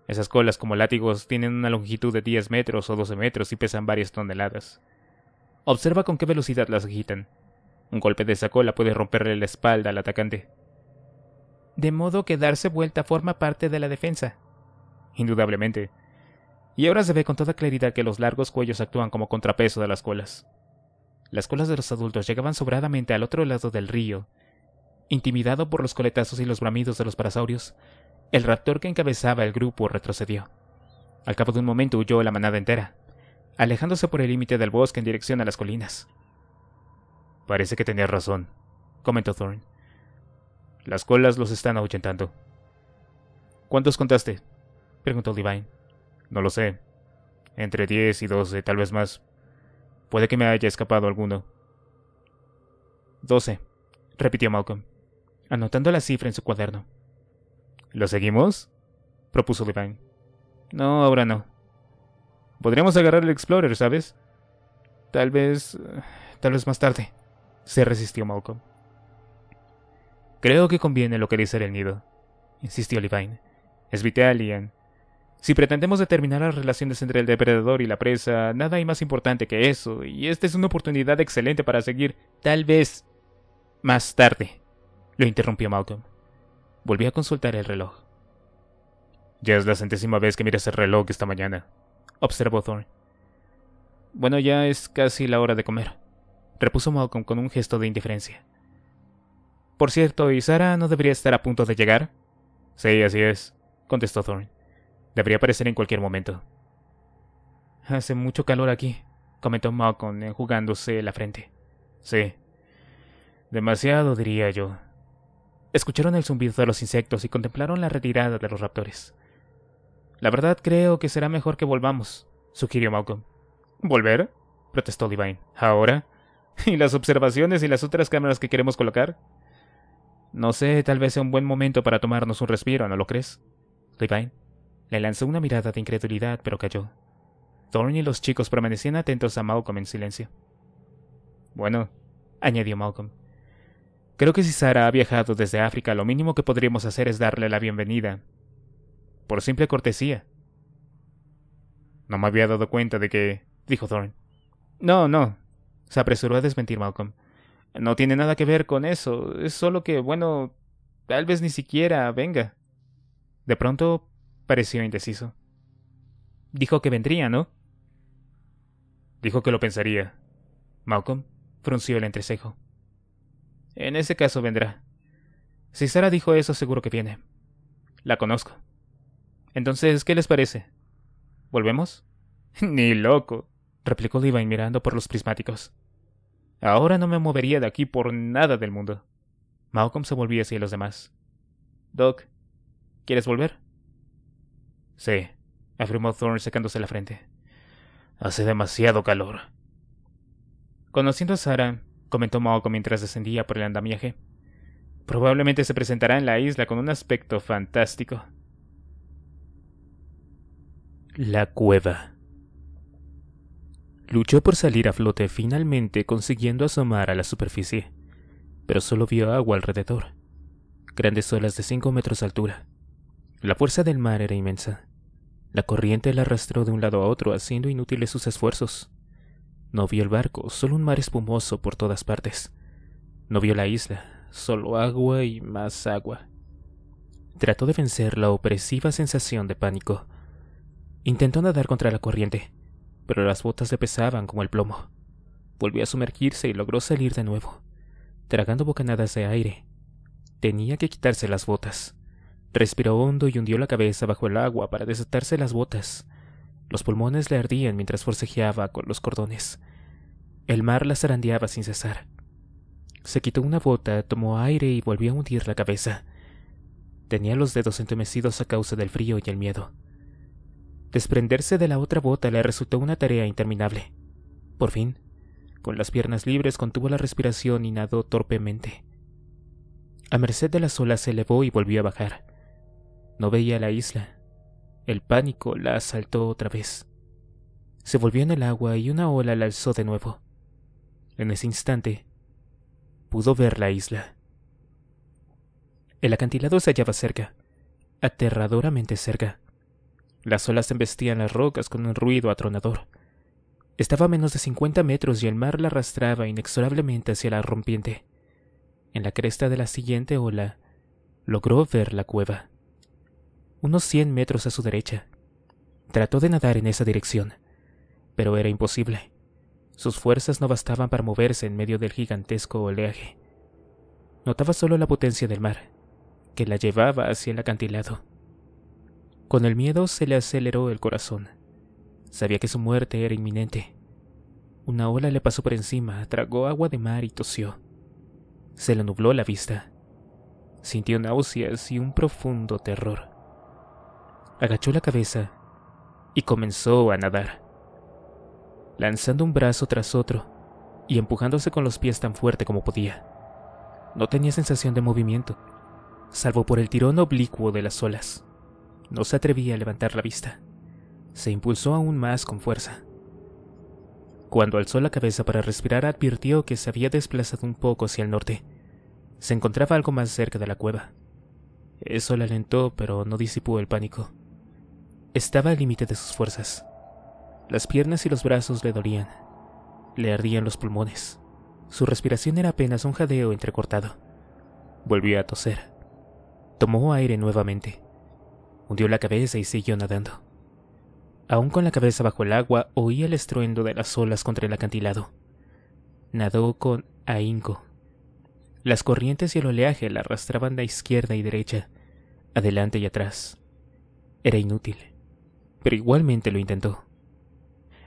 Esas colas como látigos tienen una longitud de 10 metros o 12 metros y pesan varias toneladas. Observa con qué velocidad las agitan. Un golpe de esa cola puede romperle la espalda al atacante. De modo que darse vuelta forma parte de la defensa. Indudablemente y ahora se ve con toda claridad que los largos cuellos actúan como contrapeso de las colas. Las colas de los adultos llegaban sobradamente al otro lado del río. Intimidado por los coletazos y los bramidos de los parasaurios, el raptor que encabezaba el grupo retrocedió. Al cabo de un momento huyó la manada entera, alejándose por el límite del bosque en dirección a las colinas. Parece que tenías razón, comentó Thorne. Las colas los están ahuyentando. ¿Cuántos contaste? preguntó Divine. No lo sé. Entre 10 y 12, tal vez más. Puede que me haya escapado alguno. 12, repitió Malcolm, anotando la cifra en su cuaderno. ¿Lo seguimos? propuso Levine. No, ahora no. Podríamos agarrar el Explorer, ¿sabes? Tal vez... Eh, tal vez más tarde, se resistió Malcolm. Creo que conviene localizar el nido, insistió Levine. Es vital, Ian. Si pretendemos determinar las relaciones entre el depredador y la presa, nada hay más importante que eso, y esta es una oportunidad excelente para seguir, tal vez, más tarde, lo interrumpió Malcolm. Volvió a consultar el reloj. Ya es la centésima vez que miras el reloj esta mañana, observó Thorne. Bueno, ya es casi la hora de comer, repuso Malcolm con un gesto de indiferencia. Por cierto, ¿y Sara no debería estar a punto de llegar? Sí, así es, contestó Thorne. Debería aparecer en cualquier momento. Hace mucho calor aquí, comentó Malcolm enjugándose eh, la frente. Sí. Demasiado, diría yo. Escucharon el zumbido de los insectos y contemplaron la retirada de los raptores. La verdad creo que será mejor que volvamos, sugirió Malcolm. ¿Volver? protestó Divine. ¿Ahora? ¿Y las observaciones y las otras cámaras que queremos colocar? No sé, tal vez sea un buen momento para tomarnos un respiro, ¿no lo crees? Divine. Le lanzó una mirada de incredulidad, pero cayó. Thorne y los chicos permanecían atentos a Malcolm en silencio. Bueno, añadió Malcolm. Creo que si Sara ha viajado desde África, lo mínimo que podríamos hacer es darle la bienvenida. Por simple cortesía. No me había dado cuenta de que... dijo Thorne. No, no. Se apresuró a desmentir Malcolm. No tiene nada que ver con eso. Es solo que, bueno, tal vez ni siquiera venga. De pronto pareció indeciso. Dijo que vendría, ¿no? Dijo que lo pensaría. Malcolm frunció el entrecejo. En ese caso vendrá. Si Sara dijo eso, seguro que viene. La conozco. Entonces, ¿qué les parece? ¿Volvemos? Ni loco, replicó Levi mirando por los prismáticos. Ahora no me movería de aquí por nada del mundo. Malcolm se volvió hacia los demás. Doc, ¿quieres volver? Sí, afirmó Thorne secándose la frente. Hace demasiado calor. Conociendo a Sara, comentó Maoko mientras descendía por el andamiaje, probablemente se presentará en la isla con un aspecto fantástico. La cueva. Luchó por salir a flote finalmente consiguiendo asomar a la superficie, pero solo vio agua alrededor, grandes olas de cinco metros de altura, la fuerza del mar era inmensa. La corriente la arrastró de un lado a otro, haciendo inútiles sus esfuerzos. No vio el barco, solo un mar espumoso por todas partes. No vio la isla, solo agua y más agua. Trató de vencer la opresiva sensación de pánico. Intentó nadar contra la corriente, pero las botas le pesaban como el plomo. Volvió a sumergirse y logró salir de nuevo, tragando bocanadas de aire. Tenía que quitarse las botas. Respiró hondo y hundió la cabeza bajo el agua para desatarse las botas. Los pulmones le ardían mientras forcejeaba con los cordones. El mar la zarandeaba sin cesar. Se quitó una bota, tomó aire y volvió a hundir la cabeza. Tenía los dedos entumecidos a causa del frío y el miedo. Desprenderse de la otra bota le resultó una tarea interminable. Por fin, con las piernas libres contuvo la respiración y nadó torpemente. A merced de las olas se elevó y volvió a bajar. No veía la isla. El pánico la asaltó otra vez. Se volvió en el agua y una ola la alzó de nuevo. En ese instante, pudo ver la isla. El acantilado se hallaba cerca, aterradoramente cerca. Las olas embestían las rocas con un ruido atronador. Estaba a menos de 50 metros y el mar la arrastraba inexorablemente hacia la rompiente. En la cresta de la siguiente ola, logró ver la cueva unos 100 metros a su derecha. Trató de nadar en esa dirección, pero era imposible. Sus fuerzas no bastaban para moverse en medio del gigantesco oleaje. Notaba solo la potencia del mar, que la llevaba hacia el acantilado. Con el miedo se le aceleró el corazón. Sabía que su muerte era inminente. Una ola le pasó por encima, tragó agua de mar y tosió. Se le nubló la vista. Sintió náuseas y un profundo terror agachó la cabeza y comenzó a nadar, lanzando un brazo tras otro y empujándose con los pies tan fuerte como podía. No tenía sensación de movimiento, salvo por el tirón oblicuo de las olas. No se atrevía a levantar la vista. Se impulsó aún más con fuerza. Cuando alzó la cabeza para respirar, advirtió que se había desplazado un poco hacia el norte. Se encontraba algo más cerca de la cueva. Eso la alentó, pero no disipó el pánico. Estaba al límite de sus fuerzas. Las piernas y los brazos le dolían. Le ardían los pulmones. Su respiración era apenas un jadeo entrecortado. Volvió a toser. Tomó aire nuevamente. Hundió la cabeza y siguió nadando. Aún con la cabeza bajo el agua, oía el estruendo de las olas contra el acantilado. Nadó con ahínco. Las corrientes y el oleaje la arrastraban a izquierda y derecha, adelante y atrás. Era inútil pero igualmente lo intentó.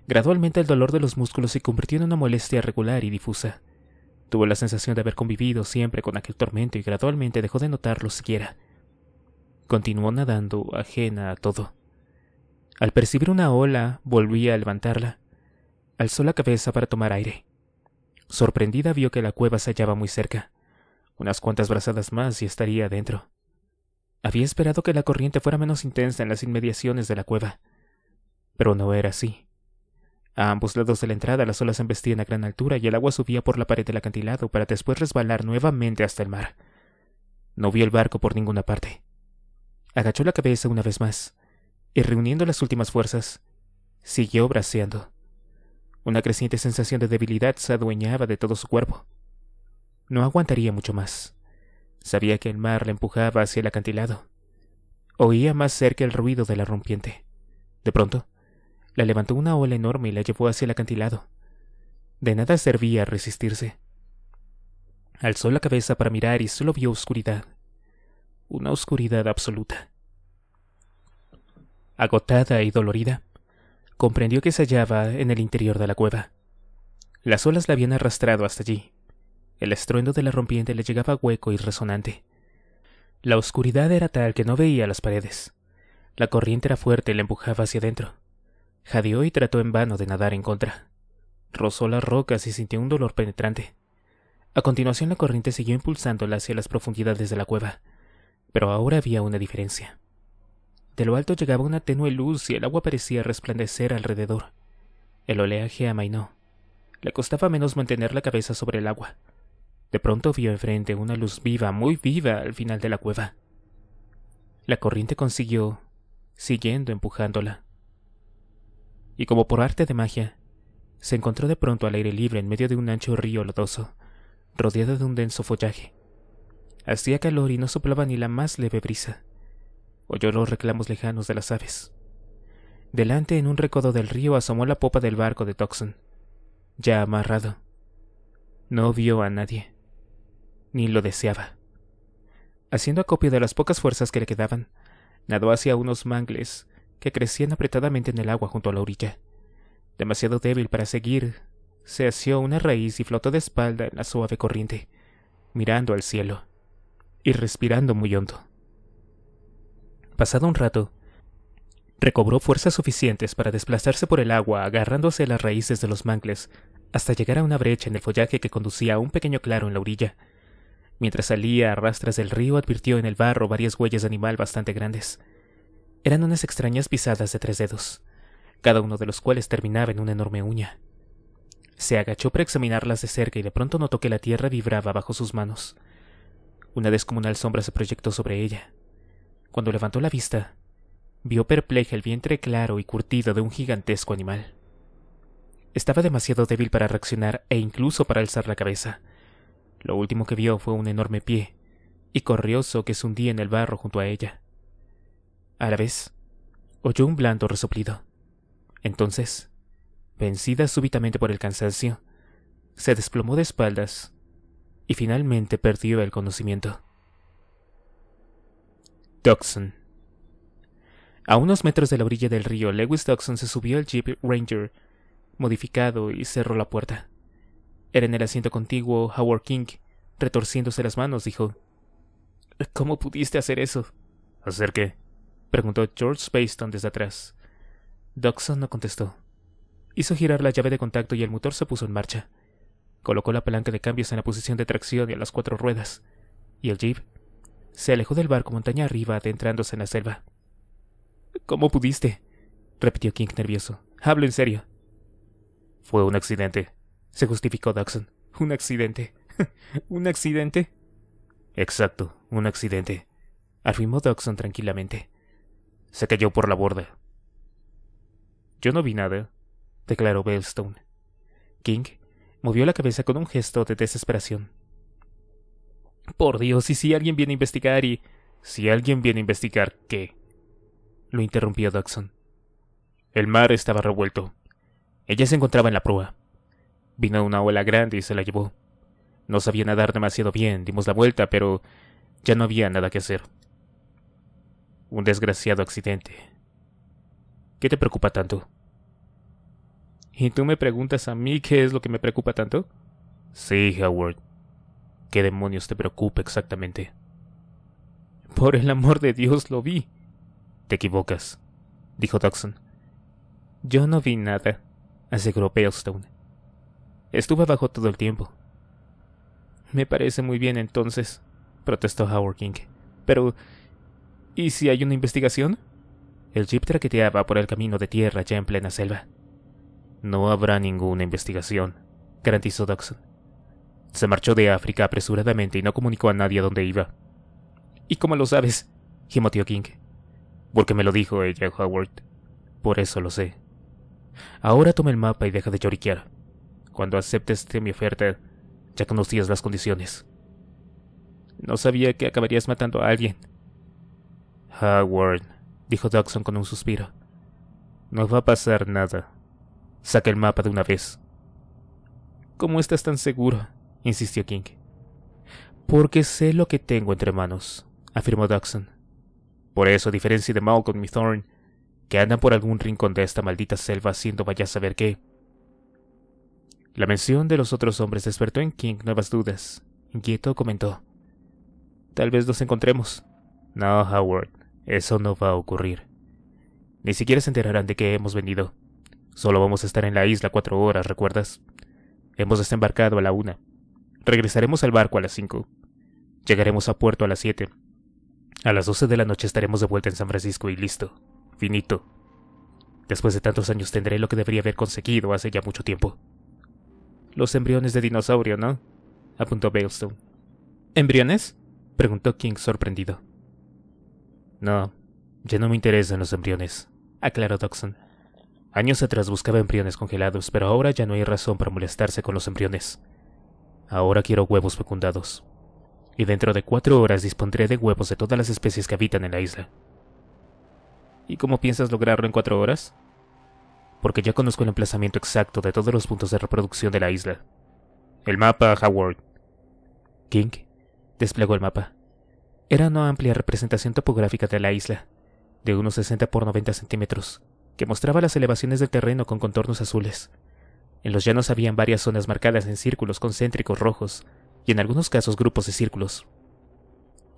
Gradualmente el dolor de los músculos se convirtió en una molestia regular y difusa. Tuvo la sensación de haber convivido siempre con aquel tormento y gradualmente dejó de notarlo siquiera. Continuó nadando, ajena a todo. Al percibir una ola, volvía a levantarla. Alzó la cabeza para tomar aire. Sorprendida vio que la cueva se hallaba muy cerca. Unas cuantas brazadas más y estaría adentro. Había esperado que la corriente fuera menos intensa en las inmediaciones de la cueva, pero no era así. A ambos lados de la entrada las olas embestían a gran altura y el agua subía por la pared del acantilado para después resbalar nuevamente hasta el mar. No vio el barco por ninguna parte. Agachó la cabeza una vez más, y reuniendo las últimas fuerzas, siguió braceando. Una creciente sensación de debilidad se adueñaba de todo su cuerpo. No aguantaría mucho más. Sabía que el mar la empujaba hacia el acantilado. Oía más cerca el ruido de la rompiente. De pronto, la levantó una ola enorme y la llevó hacia el acantilado. De nada servía resistirse. Alzó la cabeza para mirar y solo vio oscuridad. Una oscuridad absoluta. Agotada y dolorida, comprendió que se hallaba en el interior de la cueva. Las olas la habían arrastrado hasta allí. El estruendo de la rompiente le llegaba hueco y resonante. La oscuridad era tal que no veía las paredes. La corriente era fuerte y la empujaba hacia adentro. Jadeó y trató en vano de nadar en contra. Rozó las rocas y sintió un dolor penetrante. A continuación la corriente siguió impulsándola hacia las profundidades de la cueva, pero ahora había una diferencia. De lo alto llegaba una tenue luz y el agua parecía resplandecer alrededor. El oleaje amainó. Le costaba menos mantener la cabeza sobre el agua. De pronto vio enfrente una luz viva, muy viva, al final de la cueva. La corriente consiguió, siguiendo empujándola. Y como por arte de magia, se encontró de pronto al aire libre en medio de un ancho río lodoso, rodeado de un denso follaje. Hacía calor y no soplaba ni la más leve brisa. Oyó los reclamos lejanos de las aves. Delante, en un recodo del río, asomó la popa del barco de Toxon, ya amarrado. No vio a nadie ni lo deseaba. Haciendo acopio de las pocas fuerzas que le quedaban, nadó hacia unos mangles que crecían apretadamente en el agua junto a la orilla. Demasiado débil para seguir, se asió una raíz y flotó de espalda en la suave corriente, mirando al cielo y respirando muy hondo. Pasado un rato, recobró fuerzas suficientes para desplazarse por el agua agarrándose a las raíces de los mangles hasta llegar a una brecha en el follaje que conducía a un pequeño claro en la orilla. Mientras salía a rastras del río, advirtió en el barro varias huellas de animal bastante grandes. Eran unas extrañas pisadas de tres dedos, cada uno de los cuales terminaba en una enorme uña. Se agachó para examinarlas de cerca y de pronto notó que la tierra vibraba bajo sus manos. Una descomunal sombra se proyectó sobre ella. Cuando levantó la vista, vio perpleja el vientre claro y curtido de un gigantesco animal. Estaba demasiado débil para reaccionar e incluso para alzar la cabeza. Lo último que vio fue un enorme pie, y corrioso que se hundía en el barro junto a ella. A la vez, oyó un blando resoplido. Entonces, vencida súbitamente por el cansancio, se desplomó de espaldas y finalmente perdió el conocimiento. Dockson. A unos metros de la orilla del río, Lewis Dockson se subió al Jeep Ranger modificado y cerró la puerta. Era en el asiento contiguo, Howard King, retorciéndose las manos, dijo. ¿Cómo pudiste hacer eso? ¿Hacer qué? preguntó George Payston desde atrás. Dockson no contestó. Hizo girar la llave de contacto y el motor se puso en marcha. Colocó la palanca de cambios en la posición de tracción y a las cuatro ruedas, y el jeep se alejó del barco montaña arriba, adentrándose en la selva. ¿Cómo pudiste? repitió King nervioso. Hablo en serio. Fue un accidente, se justificó Daxon. Un accidente. ¿Un accidente? Exacto, un accidente. Afirmó Daxon tranquilamente. Se cayó por la borda. Yo no vi nada, declaró Bellstone. King movió la cabeza con un gesto de desesperación. Por Dios, ¿y si alguien viene a investigar y... Si alguien viene a investigar, ¿qué? Lo interrumpió Daxon. El mar estaba revuelto. Ella se encontraba en la proa. Vino una ola grande y se la llevó. No sabía nadar demasiado bien, dimos la vuelta, pero ya no había nada que hacer. Un desgraciado accidente. ¿Qué te preocupa tanto? ¿Y tú me preguntas a mí qué es lo que me preocupa tanto? Sí, Howard. ¿Qué demonios te preocupa exactamente? Por el amor de Dios, lo vi. Te equivocas, dijo Dawson. Yo no vi nada, aseguró Palestone. Estuve abajo todo el tiempo. Me parece muy bien entonces, protestó Howard King. Pero... ¿Y si hay una investigación? El jeep traqueteaba por el camino de tierra ya en plena selva. No habrá ninguna investigación, garantizó Dawson. Se marchó de África apresuradamente y no comunicó a nadie a dónde iba. ¿Y cómo lo sabes? gimoteó King. Porque me lo dijo ella, Howard. Por eso lo sé. Ahora toma el mapa y deja de lloriquear cuando aceptes mi oferta, ya conocías las condiciones. No sabía que acabarías matando a alguien. Howard, dijo Dawson con un suspiro. No va a pasar nada. Saca el mapa de una vez. ¿Cómo estás tan seguro? insistió King. Porque sé lo que tengo entre manos, afirmó Dawson. Por eso, a diferencia de Malcolm y Thorne, que andan por algún rincón de esta maldita selva haciendo vaya a saber qué, la mención de los otros hombres despertó en King nuevas dudas. Inquieto comentó. Tal vez nos encontremos. No, Howard, eso no va a ocurrir. Ni siquiera se enterarán de que hemos venido. Solo vamos a estar en la isla cuatro horas, ¿recuerdas? Hemos desembarcado a la una. Regresaremos al barco a las cinco. Llegaremos a puerto a las siete. A las doce de la noche estaremos de vuelta en San Francisco y listo. Finito. Después de tantos años tendré lo que debería haber conseguido hace ya mucho tiempo los embriones de dinosaurio, ¿no? apuntó Bailstone. ¿Embriones? preguntó King sorprendido. No, ya no me interesan los embriones, aclaró Dawson. Años atrás buscaba embriones congelados, pero ahora ya no hay razón para molestarse con los embriones. Ahora quiero huevos fecundados. Y dentro de cuatro horas dispondré de huevos de todas las especies que habitan en la isla. ¿Y cómo piensas lograrlo en cuatro horas? porque ya conozco el emplazamiento exacto de todos los puntos de reproducción de la isla. El mapa, Howard. King desplegó el mapa. Era una amplia representación topográfica de la isla, de unos 60 por 90 centímetros, que mostraba las elevaciones del terreno con contornos azules. En los llanos habían varias zonas marcadas en círculos concéntricos rojos, y en algunos casos grupos de círculos.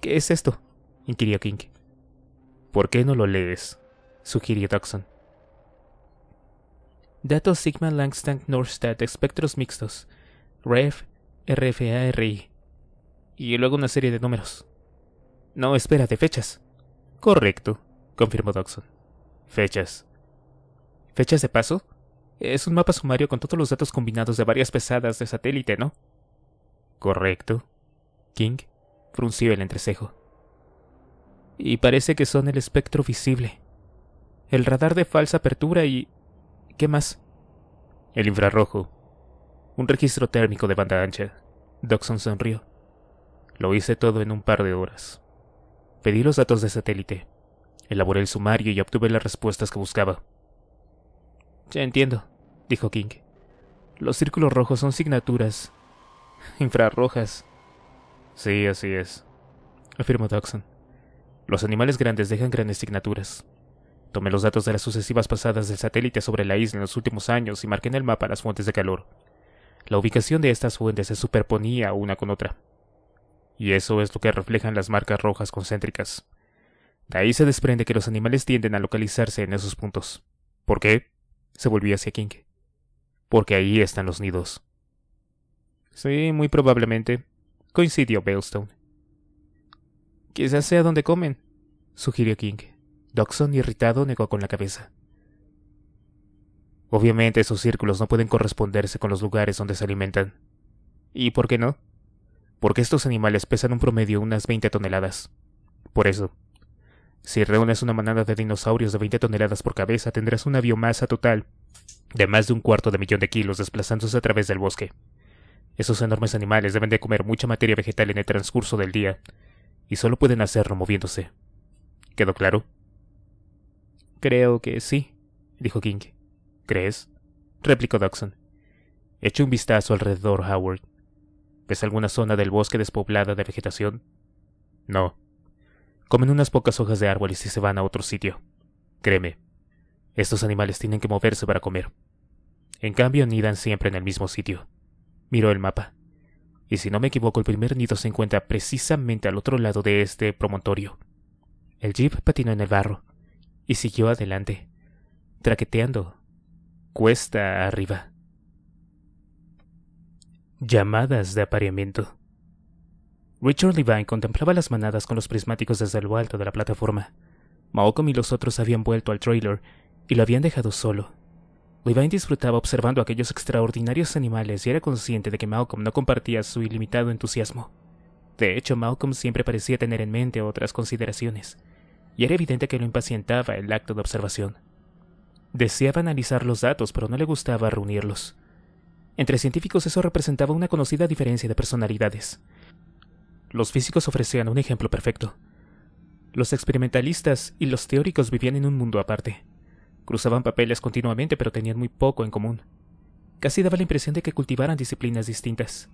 ¿Qué es esto? inquirió King. ¿Por qué no lo lees? sugirió Dawson. Datos Sigma Langstang Norstad Espectros Mixtos. REF RFARI. Y luego una serie de números. No, espera, de fechas. Correcto, confirmó Dawson. Fechas. ¿Fechas de paso? Es un mapa sumario con todos los datos combinados de varias pesadas de satélite, ¿no? Correcto. King frunció el entrecejo. Y parece que son el espectro visible. El radar de falsa apertura y ¿Qué más? El infrarrojo. Un registro térmico de banda ancha. Dockson sonrió. Lo hice todo en un par de horas. Pedí los datos de satélite. Elaboré el sumario y obtuve las respuestas que buscaba. Ya entiendo, dijo King. Los círculos rojos son signaturas. infrarrojas. Sí, así es, afirmó Dawson. Los animales grandes dejan grandes signaturas. Tomé los datos de las sucesivas pasadas del satélite sobre la isla en los últimos años y marqué en el mapa las fuentes de calor. La ubicación de estas fuentes se superponía una con otra. Y eso es lo que reflejan las marcas rojas concéntricas. De ahí se desprende que los animales tienden a localizarse en esos puntos. ¿Por qué? Se volvió hacia King. Porque ahí están los nidos. Sí, muy probablemente. Coincidió Bellstone. Quizás sea donde comen, sugirió King. Dockson, irritado, negó con la cabeza. Obviamente esos círculos no pueden corresponderse con los lugares donde se alimentan. ¿Y por qué no? Porque estos animales pesan un promedio unas 20 toneladas. Por eso, si reúnes una manada de dinosaurios de 20 toneladas por cabeza, tendrás una biomasa total de más de un cuarto de millón de kilos desplazándose a través del bosque. Esos enormes animales deben de comer mucha materia vegetal en el transcurso del día, y solo pueden hacerlo moviéndose. ¿Quedó claro? Creo que sí, dijo King. ¿Crees? replicó Dawson. Eché un vistazo alrededor, Howard. ¿Ves alguna zona del bosque despoblada de vegetación? No. Comen unas pocas hojas de árboles y se van a otro sitio. Créeme, estos animales tienen que moverse para comer. En cambio, nidan siempre en el mismo sitio. Miró el mapa. Y si no me equivoco, el primer nido se encuentra precisamente al otro lado de este promontorio. El jeep patinó en el barro, y siguió adelante, traqueteando, cuesta arriba. Llamadas de apareamiento. Richard Levine contemplaba las manadas con los prismáticos desde lo alto de la plataforma. Malcolm y los otros habían vuelto al trailer y lo habían dejado solo. Levine disfrutaba observando aquellos extraordinarios animales y era consciente de que Malcolm no compartía su ilimitado entusiasmo. De hecho, Malcolm siempre parecía tener en mente otras consideraciones y era evidente que lo impacientaba el acto de observación. Deseaba analizar los datos, pero no le gustaba reunirlos. Entre científicos eso representaba una conocida diferencia de personalidades. Los físicos ofrecían un ejemplo perfecto. Los experimentalistas y los teóricos vivían en un mundo aparte. Cruzaban papeles continuamente, pero tenían muy poco en común. Casi daba la impresión de que cultivaran disciplinas distintas.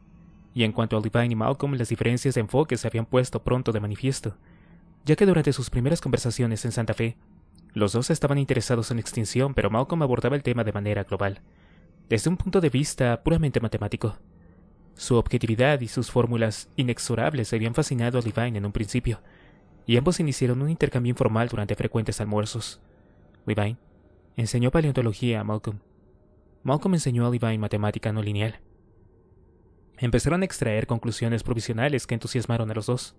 Y en cuanto a Levine y Malcolm, las diferencias de enfoque se habían puesto pronto de manifiesto, ya que durante sus primeras conversaciones en Santa Fe, los dos estaban interesados en extinción, pero Malcolm abordaba el tema de manera global, desde un punto de vista puramente matemático. Su objetividad y sus fórmulas inexorables habían fascinado a Levine en un principio, y ambos iniciaron un intercambio informal durante frecuentes almuerzos. Levine enseñó paleontología a Malcolm. Malcolm enseñó a Levine matemática no lineal. Empezaron a extraer conclusiones provisionales que entusiasmaron a los dos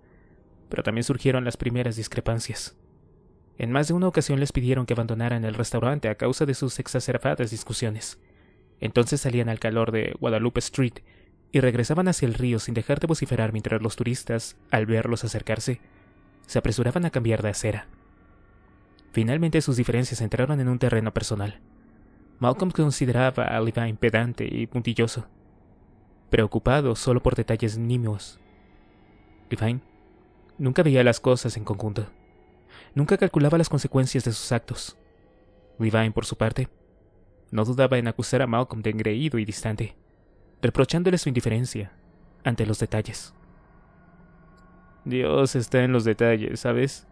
pero también surgieron las primeras discrepancias. En más de una ocasión les pidieron que abandonaran el restaurante a causa de sus exacerbadas discusiones. Entonces salían al calor de Guadalupe Street y regresaban hacia el río sin dejar de vociferar mientras los turistas, al verlos acercarse, se apresuraban a cambiar de acera. Finalmente sus diferencias entraron en un terreno personal. Malcolm consideraba a Levine pedante y puntilloso, preocupado solo por detalles nimios. Levine Nunca veía las cosas en conjunto. Nunca calculaba las consecuencias de sus actos. Levine, por su parte, no dudaba en acusar a Malcolm de engreído y distante, reprochándole su indiferencia ante los detalles. Dios está en los detalles, ¿sabes?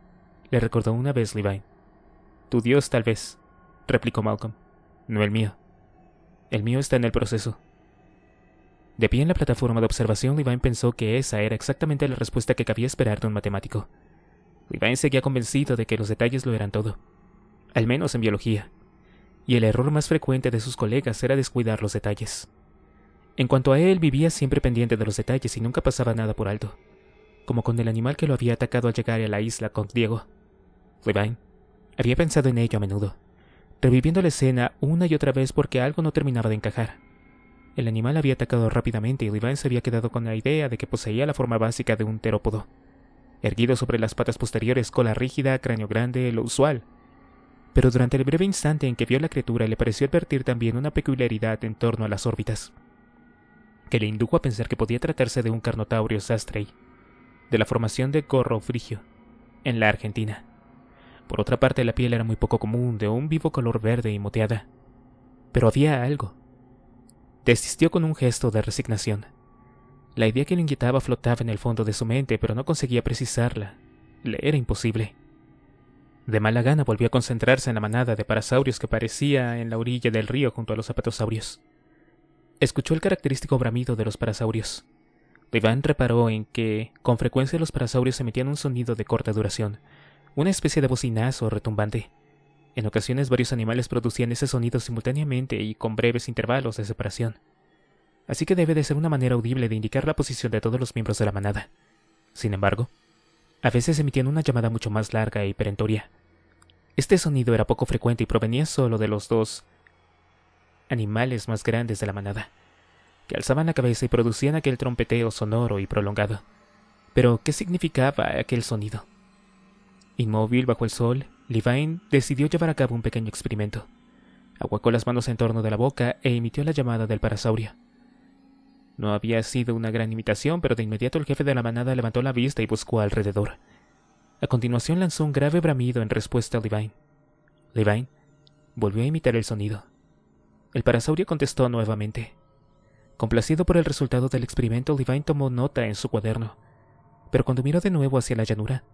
Le recordó una vez Levine. Tu Dios tal vez, replicó Malcolm, no el mío. El mío está en el proceso. De pie en la plataforma de observación, Levine pensó que esa era exactamente la respuesta que cabía esperar de un matemático. Levine seguía convencido de que los detalles lo eran todo, al menos en biología, y el error más frecuente de sus colegas era descuidar los detalles. En cuanto a él, vivía siempre pendiente de los detalles y nunca pasaba nada por alto, como con el animal que lo había atacado al llegar a la isla con Diego. Levine había pensado en ello a menudo, reviviendo la escena una y otra vez porque algo no terminaba de encajar. El animal había atacado rápidamente y Levi se había quedado con la idea de que poseía la forma básica de un terópodo. Erguido sobre las patas posteriores, cola rígida, cráneo grande, lo usual. Pero durante el breve instante en que vio la criatura le pareció advertir también una peculiaridad en torno a las órbitas, que le indujo a pensar que podía tratarse de un carnotaurio Sastrei. de la formación de Gorro Frigio, en la Argentina. Por otra parte, la piel era muy poco común, de un vivo color verde y moteada. Pero había algo, Desistió con un gesto de resignación. La idea que lo inquietaba flotaba en el fondo de su mente, pero no conseguía precisarla. Le era imposible. De mala gana volvió a concentrarse en la manada de parasaurios que parecía en la orilla del río junto a los zapatosaurios. Escuchó el característico bramido de los parasaurios. Iván reparó en que, con frecuencia, los parasaurios emitían un sonido de corta duración, una especie de bocinazo retumbante. En ocasiones varios animales producían ese sonido simultáneamente y con breves intervalos de separación. Así que debe de ser una manera audible de indicar la posición de todos los miembros de la manada. Sin embargo, a veces emitían una llamada mucho más larga y perentoria. Este sonido era poco frecuente y provenía solo de los dos animales más grandes de la manada, que alzaban la cabeza y producían aquel trompeteo sonoro y prolongado. Pero, ¿qué significaba aquel sonido? Inmóvil bajo el sol, Levine decidió llevar a cabo un pequeño experimento. Aguacó las manos en torno de la boca e emitió la llamada del parasaurio. No había sido una gran imitación, pero de inmediato el jefe de la manada levantó la vista y buscó alrededor. A continuación lanzó un grave bramido en respuesta a Levine. Levine volvió a imitar el sonido. El parasaurio contestó nuevamente. Complacido por el resultado del experimento, Levine tomó nota en su cuaderno, pero cuando miró de nuevo hacia la llanura,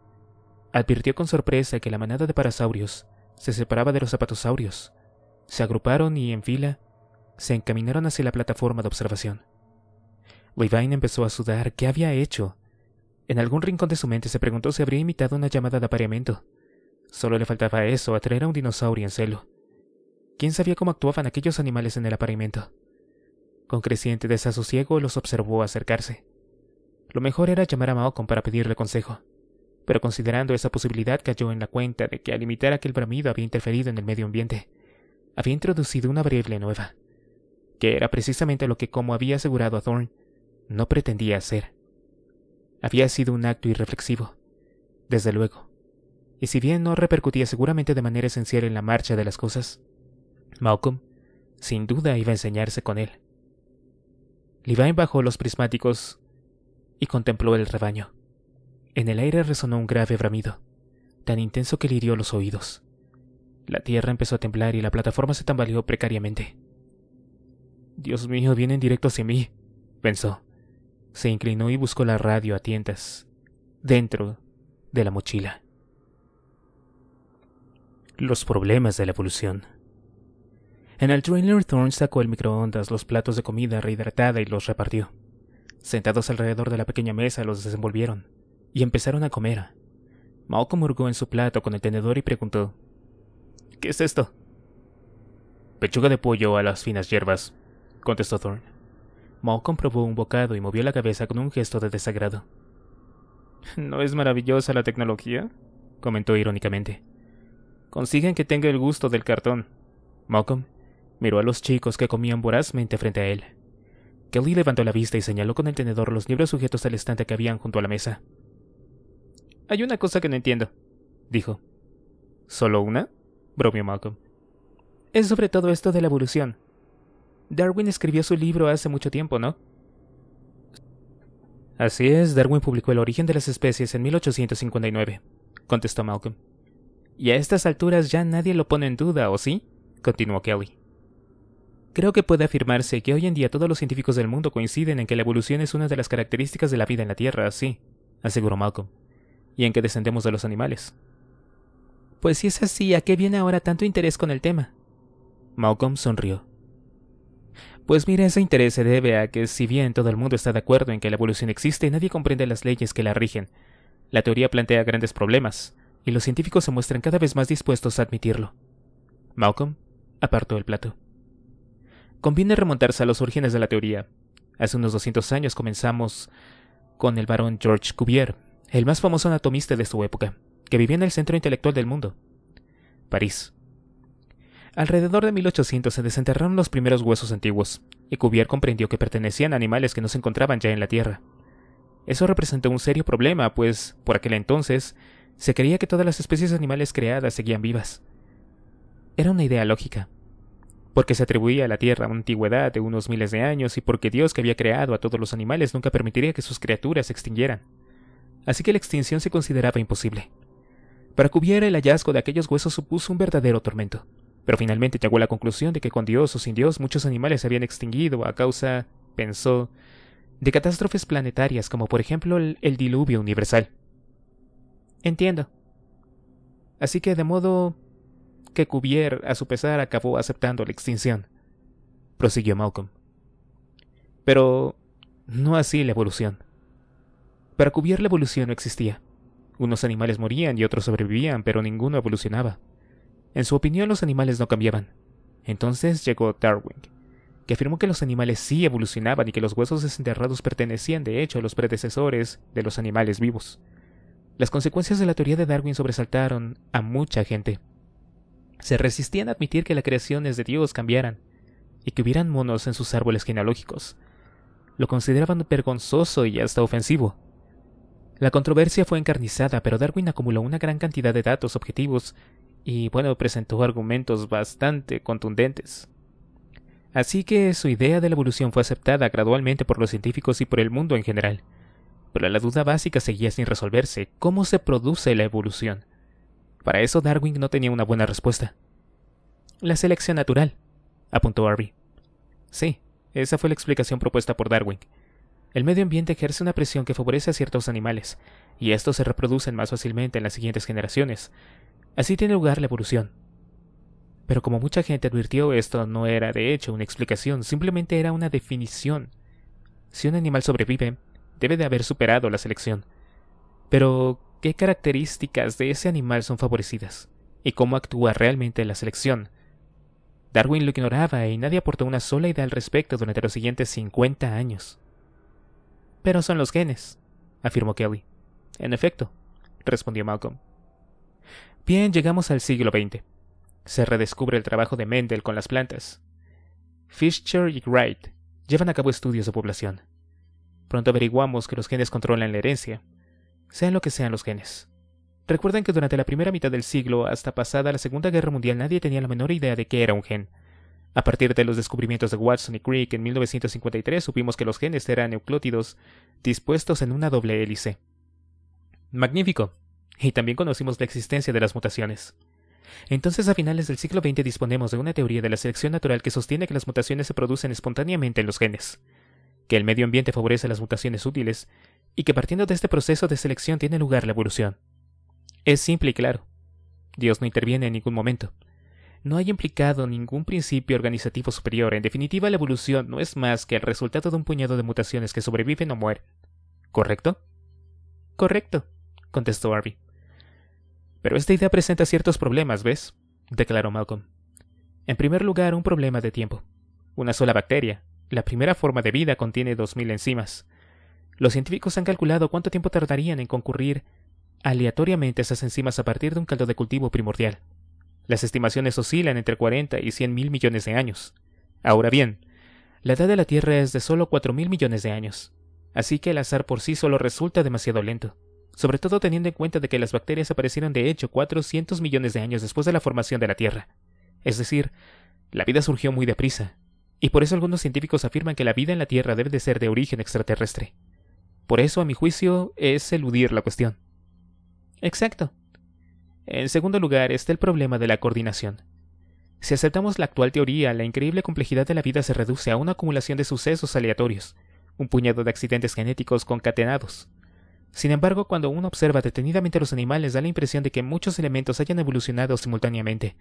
advirtió con sorpresa que la manada de parasaurios se separaba de los zapatosaurios. Se agruparon y, en fila, se encaminaron hacia la plataforma de observación. Levine empezó a sudar. ¿Qué había hecho? En algún rincón de su mente se preguntó si habría imitado una llamada de apareamiento. Solo le faltaba eso, atraer a un dinosaurio en celo. ¿Quién sabía cómo actuaban aquellos animales en el apareamiento? Con creciente desasosiego los observó acercarse. Lo mejor era llamar a Maocon para pedirle consejo pero considerando esa posibilidad cayó en la cuenta de que al imitar aquel bramido había interferido en el medio ambiente. Había introducido una variable nueva, que era precisamente lo que, como había asegurado a Thorne, no pretendía hacer. Había sido un acto irreflexivo, desde luego, y si bien no repercutía seguramente de manera esencial en la marcha de las cosas, Malcolm, sin duda, iba a enseñarse con él. Levine bajó los prismáticos y contempló el rebaño. En el aire resonó un grave bramido, tan intenso que le hirió los oídos. La tierra empezó a temblar y la plataforma se tambaleó precariamente. Dios mío, vienen directo hacia mí, pensó. Se inclinó y buscó la radio a tientas, dentro de la mochila. Los problemas de la evolución. En el trailer, Thorne sacó el microondas, los platos de comida rehidratada y los repartió. Sentados alrededor de la pequeña mesa, los desenvolvieron y empezaron a comer. Malcolm murgó en su plato con el tenedor y preguntó, ¿Qué es esto? Pechuga de pollo a las finas hierbas, contestó Thorne. Malcolm probó un bocado y movió la cabeza con un gesto de desagrado. ¿No es maravillosa la tecnología? comentó irónicamente. Consiguen que tenga el gusto del cartón. Malcolm miró a los chicos que comían vorazmente frente a él. Kelly levantó la vista y señaló con el tenedor los libros sujetos al estante que habían junto a la mesa. Hay una cosa que no entiendo, dijo. ¿Solo una? bromeó Malcolm. Es sobre todo esto de la evolución. Darwin escribió su libro hace mucho tiempo, ¿no? Así es, Darwin publicó El origen de las especies en 1859, contestó Malcolm. Y a estas alturas ya nadie lo pone en duda, ¿o sí? continuó Kelly. Creo que puede afirmarse que hoy en día todos los científicos del mundo coinciden en que la evolución es una de las características de la vida en la Tierra, sí, aseguró Malcolm y en que descendemos de los animales. Pues si es así, ¿a qué viene ahora tanto interés con el tema? Malcolm sonrió. Pues mira, ese interés se debe a que si bien todo el mundo está de acuerdo en que la evolución existe, nadie comprende las leyes que la rigen. La teoría plantea grandes problemas, y los científicos se muestran cada vez más dispuestos a admitirlo. Malcolm apartó el plato. Conviene remontarse a los orígenes de la teoría. Hace unos 200 años comenzamos con el barón George Cuvier, el más famoso anatomista de su época, que vivía en el centro intelectual del mundo, París. Alrededor de 1800 se desenterraron los primeros huesos antiguos, y Cuvier comprendió que pertenecían a animales que no se encontraban ya en la Tierra. Eso representó un serio problema, pues, por aquel entonces, se creía que todas las especies animales creadas seguían vivas. Era una idea lógica, porque se atribuía a la Tierra una antigüedad de unos miles de años y porque Dios que había creado a todos los animales nunca permitiría que sus criaturas se extinguieran así que la extinción se consideraba imposible. Para Cubiera el hallazgo de aquellos huesos supuso un verdadero tormento, pero finalmente llegó a la conclusión de que con Dios o sin Dios muchos animales se habían extinguido a causa, pensó, de catástrofes planetarias como por ejemplo el, diluvio universal. Entiendo. Así que de modo que Cubier a su pesar, acabó aceptando la extinción, prosiguió Malcolm. Pero no así la evolución. Para cubrir la evolución no existía. Unos animales morían y otros sobrevivían, pero ninguno evolucionaba. En su opinión, los animales no cambiaban. Entonces llegó Darwin, que afirmó que los animales sí evolucionaban y que los huesos desenterrados pertenecían de hecho a los predecesores de los animales vivos. Las consecuencias de la teoría de Darwin sobresaltaron a mucha gente. Se resistían a admitir que las creaciones de Dios cambiaran y que hubieran monos en sus árboles genealógicos. Lo consideraban vergonzoso y hasta ofensivo. La controversia fue encarnizada, pero Darwin acumuló una gran cantidad de datos objetivos y, bueno, presentó argumentos bastante contundentes. Así que su idea de la evolución fue aceptada gradualmente por los científicos y por el mundo en general. Pero la duda básica seguía sin resolverse, ¿cómo se produce la evolución? Para eso Darwin no tenía una buena respuesta. La selección natural, apuntó Harvey. Sí, esa fue la explicación propuesta por Darwin. El medio ambiente ejerce una presión que favorece a ciertos animales, y estos se reproducen más fácilmente en las siguientes generaciones. Así tiene lugar la evolución. Pero como mucha gente advirtió, esto no era de hecho una explicación, simplemente era una definición. Si un animal sobrevive, debe de haber superado la selección. Pero, ¿qué características de ese animal son favorecidas? ¿Y cómo actúa realmente la selección? Darwin lo ignoraba y nadie aportó una sola idea al respecto durante los siguientes 50 años. Pero son los genes, afirmó Kelly. En efecto, respondió Malcolm. Bien, llegamos al siglo XX. Se redescubre el trabajo de Mendel con las plantas. Fischer y Wright llevan a cabo estudios de población. Pronto averiguamos que los genes controlan la herencia, sean lo que sean los genes. Recuerden que durante la primera mitad del siglo hasta pasada la Segunda Guerra Mundial nadie tenía la menor idea de qué era un gen. A partir de los descubrimientos de Watson y Crick en 1953 supimos que los genes eran euclótidos dispuestos en una doble hélice. Magnífico. Y también conocimos la existencia de las mutaciones. Entonces a finales del siglo XX disponemos de una teoría de la selección natural que sostiene que las mutaciones se producen espontáneamente en los genes, que el medio ambiente favorece las mutaciones útiles, y que partiendo de este proceso de selección tiene lugar la evolución. Es simple y claro. Dios no interviene en ningún momento no hay implicado ningún principio organizativo superior. En definitiva, la evolución no es más que el resultado de un puñado de mutaciones que sobreviven o mueren. ¿Correcto? Correcto, contestó Harvey. Pero esta idea presenta ciertos problemas, ¿ves? declaró Malcolm. En primer lugar, un problema de tiempo. Una sola bacteria, la primera forma de vida, contiene dos mil enzimas. Los científicos han calculado cuánto tiempo tardarían en concurrir aleatoriamente esas enzimas a partir de un caldo de cultivo primordial. Las estimaciones oscilan entre 40 y 100 mil millones de años. Ahora bien, la edad de la Tierra es de solo 4 mil millones de años, así que el azar por sí solo resulta demasiado lento, sobre todo teniendo en cuenta de que las bacterias aparecieron de hecho 400 millones de años después de la formación de la Tierra. Es decir, la vida surgió muy deprisa, y por eso algunos científicos afirman que la vida en la Tierra debe de ser de origen extraterrestre. Por eso, a mi juicio, es eludir la cuestión. Exacto, en segundo lugar está el problema de la coordinación. Si aceptamos la actual teoría, la increíble complejidad de la vida se reduce a una acumulación de sucesos aleatorios, un puñado de accidentes genéticos concatenados. Sin embargo, cuando uno observa detenidamente a los animales da la impresión de que muchos elementos hayan evolucionado simultáneamente.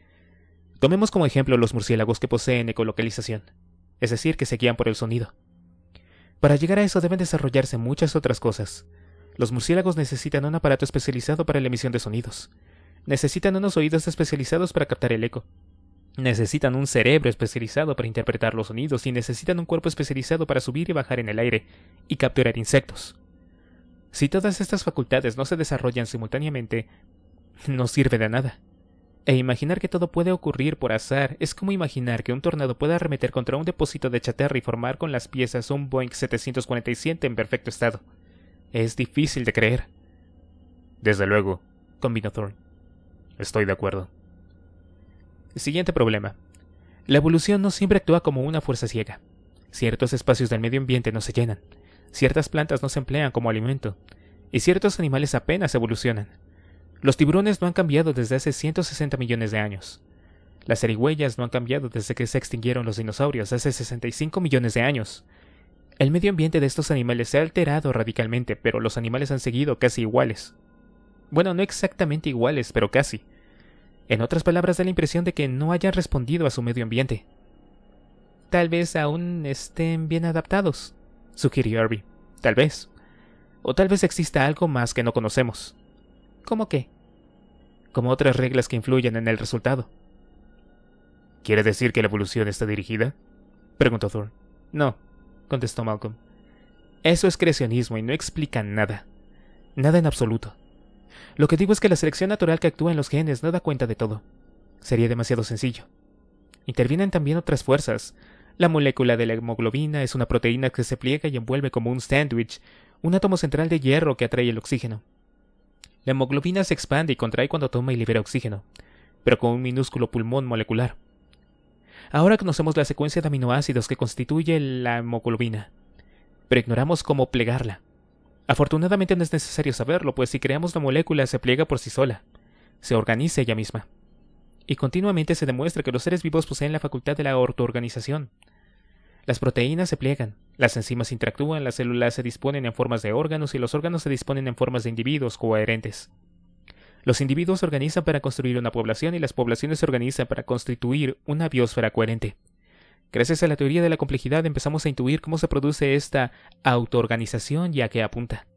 Tomemos como ejemplo los murciélagos que poseen ecolocalización, es decir, que se guían por el sonido. Para llegar a eso deben desarrollarse muchas otras cosas. Los murciélagos necesitan un aparato especializado para la emisión de sonidos, necesitan unos oídos especializados para captar el eco. Necesitan un cerebro especializado para interpretar los sonidos y necesitan un cuerpo especializado para subir y bajar en el aire y capturar insectos. Si todas estas facultades no se desarrollan simultáneamente, no sirve de nada. E imaginar que todo puede ocurrir por azar es como imaginar que un tornado pueda arremeter contra un depósito de chatarra y formar con las piezas un Boeing 747 en perfecto estado. Es difícil de creer. Desde luego, combinó Thorne. Estoy de acuerdo. Siguiente problema. La evolución no siempre actúa como una fuerza ciega. Ciertos espacios del medio ambiente no se llenan, ciertas plantas no se emplean como alimento, y ciertos animales apenas evolucionan. Los tiburones no han cambiado desde hace 160 millones de años. Las erigüeyas no han cambiado desde que se extinguieron los dinosaurios hace 65 millones de años. El medio ambiente de estos animales se ha alterado radicalmente, pero los animales han seguido casi iguales. Bueno, no exactamente iguales, pero casi. En otras palabras, da la impresión de que no hayan respondido a su medio ambiente. Tal vez aún estén bien adaptados, sugirió harvey Tal vez. O tal vez exista algo más que no conocemos. ¿Cómo qué? Como otras reglas que influyen en el resultado. ¿Quiere decir que la evolución está dirigida? preguntó Thor. No, contestó Malcolm. Eso es creacionismo y no explica nada. Nada en absoluto. Lo que digo es que la selección natural que actúa en los genes no da cuenta de todo. Sería demasiado sencillo. Intervienen también otras fuerzas. La molécula de la hemoglobina es una proteína que se pliega y envuelve como un sándwich un átomo central de hierro que atrae el oxígeno. La hemoglobina se expande y contrae cuando toma y libera oxígeno, pero con un minúsculo pulmón molecular. Ahora conocemos la secuencia de aminoácidos que constituye la hemoglobina, pero ignoramos cómo plegarla. Afortunadamente no es necesario saberlo, pues si creamos la molécula se pliega por sí sola, se organiza ella misma. Y continuamente se demuestra que los seres vivos poseen la facultad de la autoorganización. Las proteínas se pliegan, las enzimas interactúan, las células se disponen en formas de órganos y los órganos se disponen en formas de individuos coherentes. Los individuos se organizan para construir una población y las poblaciones se organizan para constituir una biosfera coherente. Gracias a la teoría de la complejidad empezamos a intuir cómo se produce esta autoorganización ya que apunta,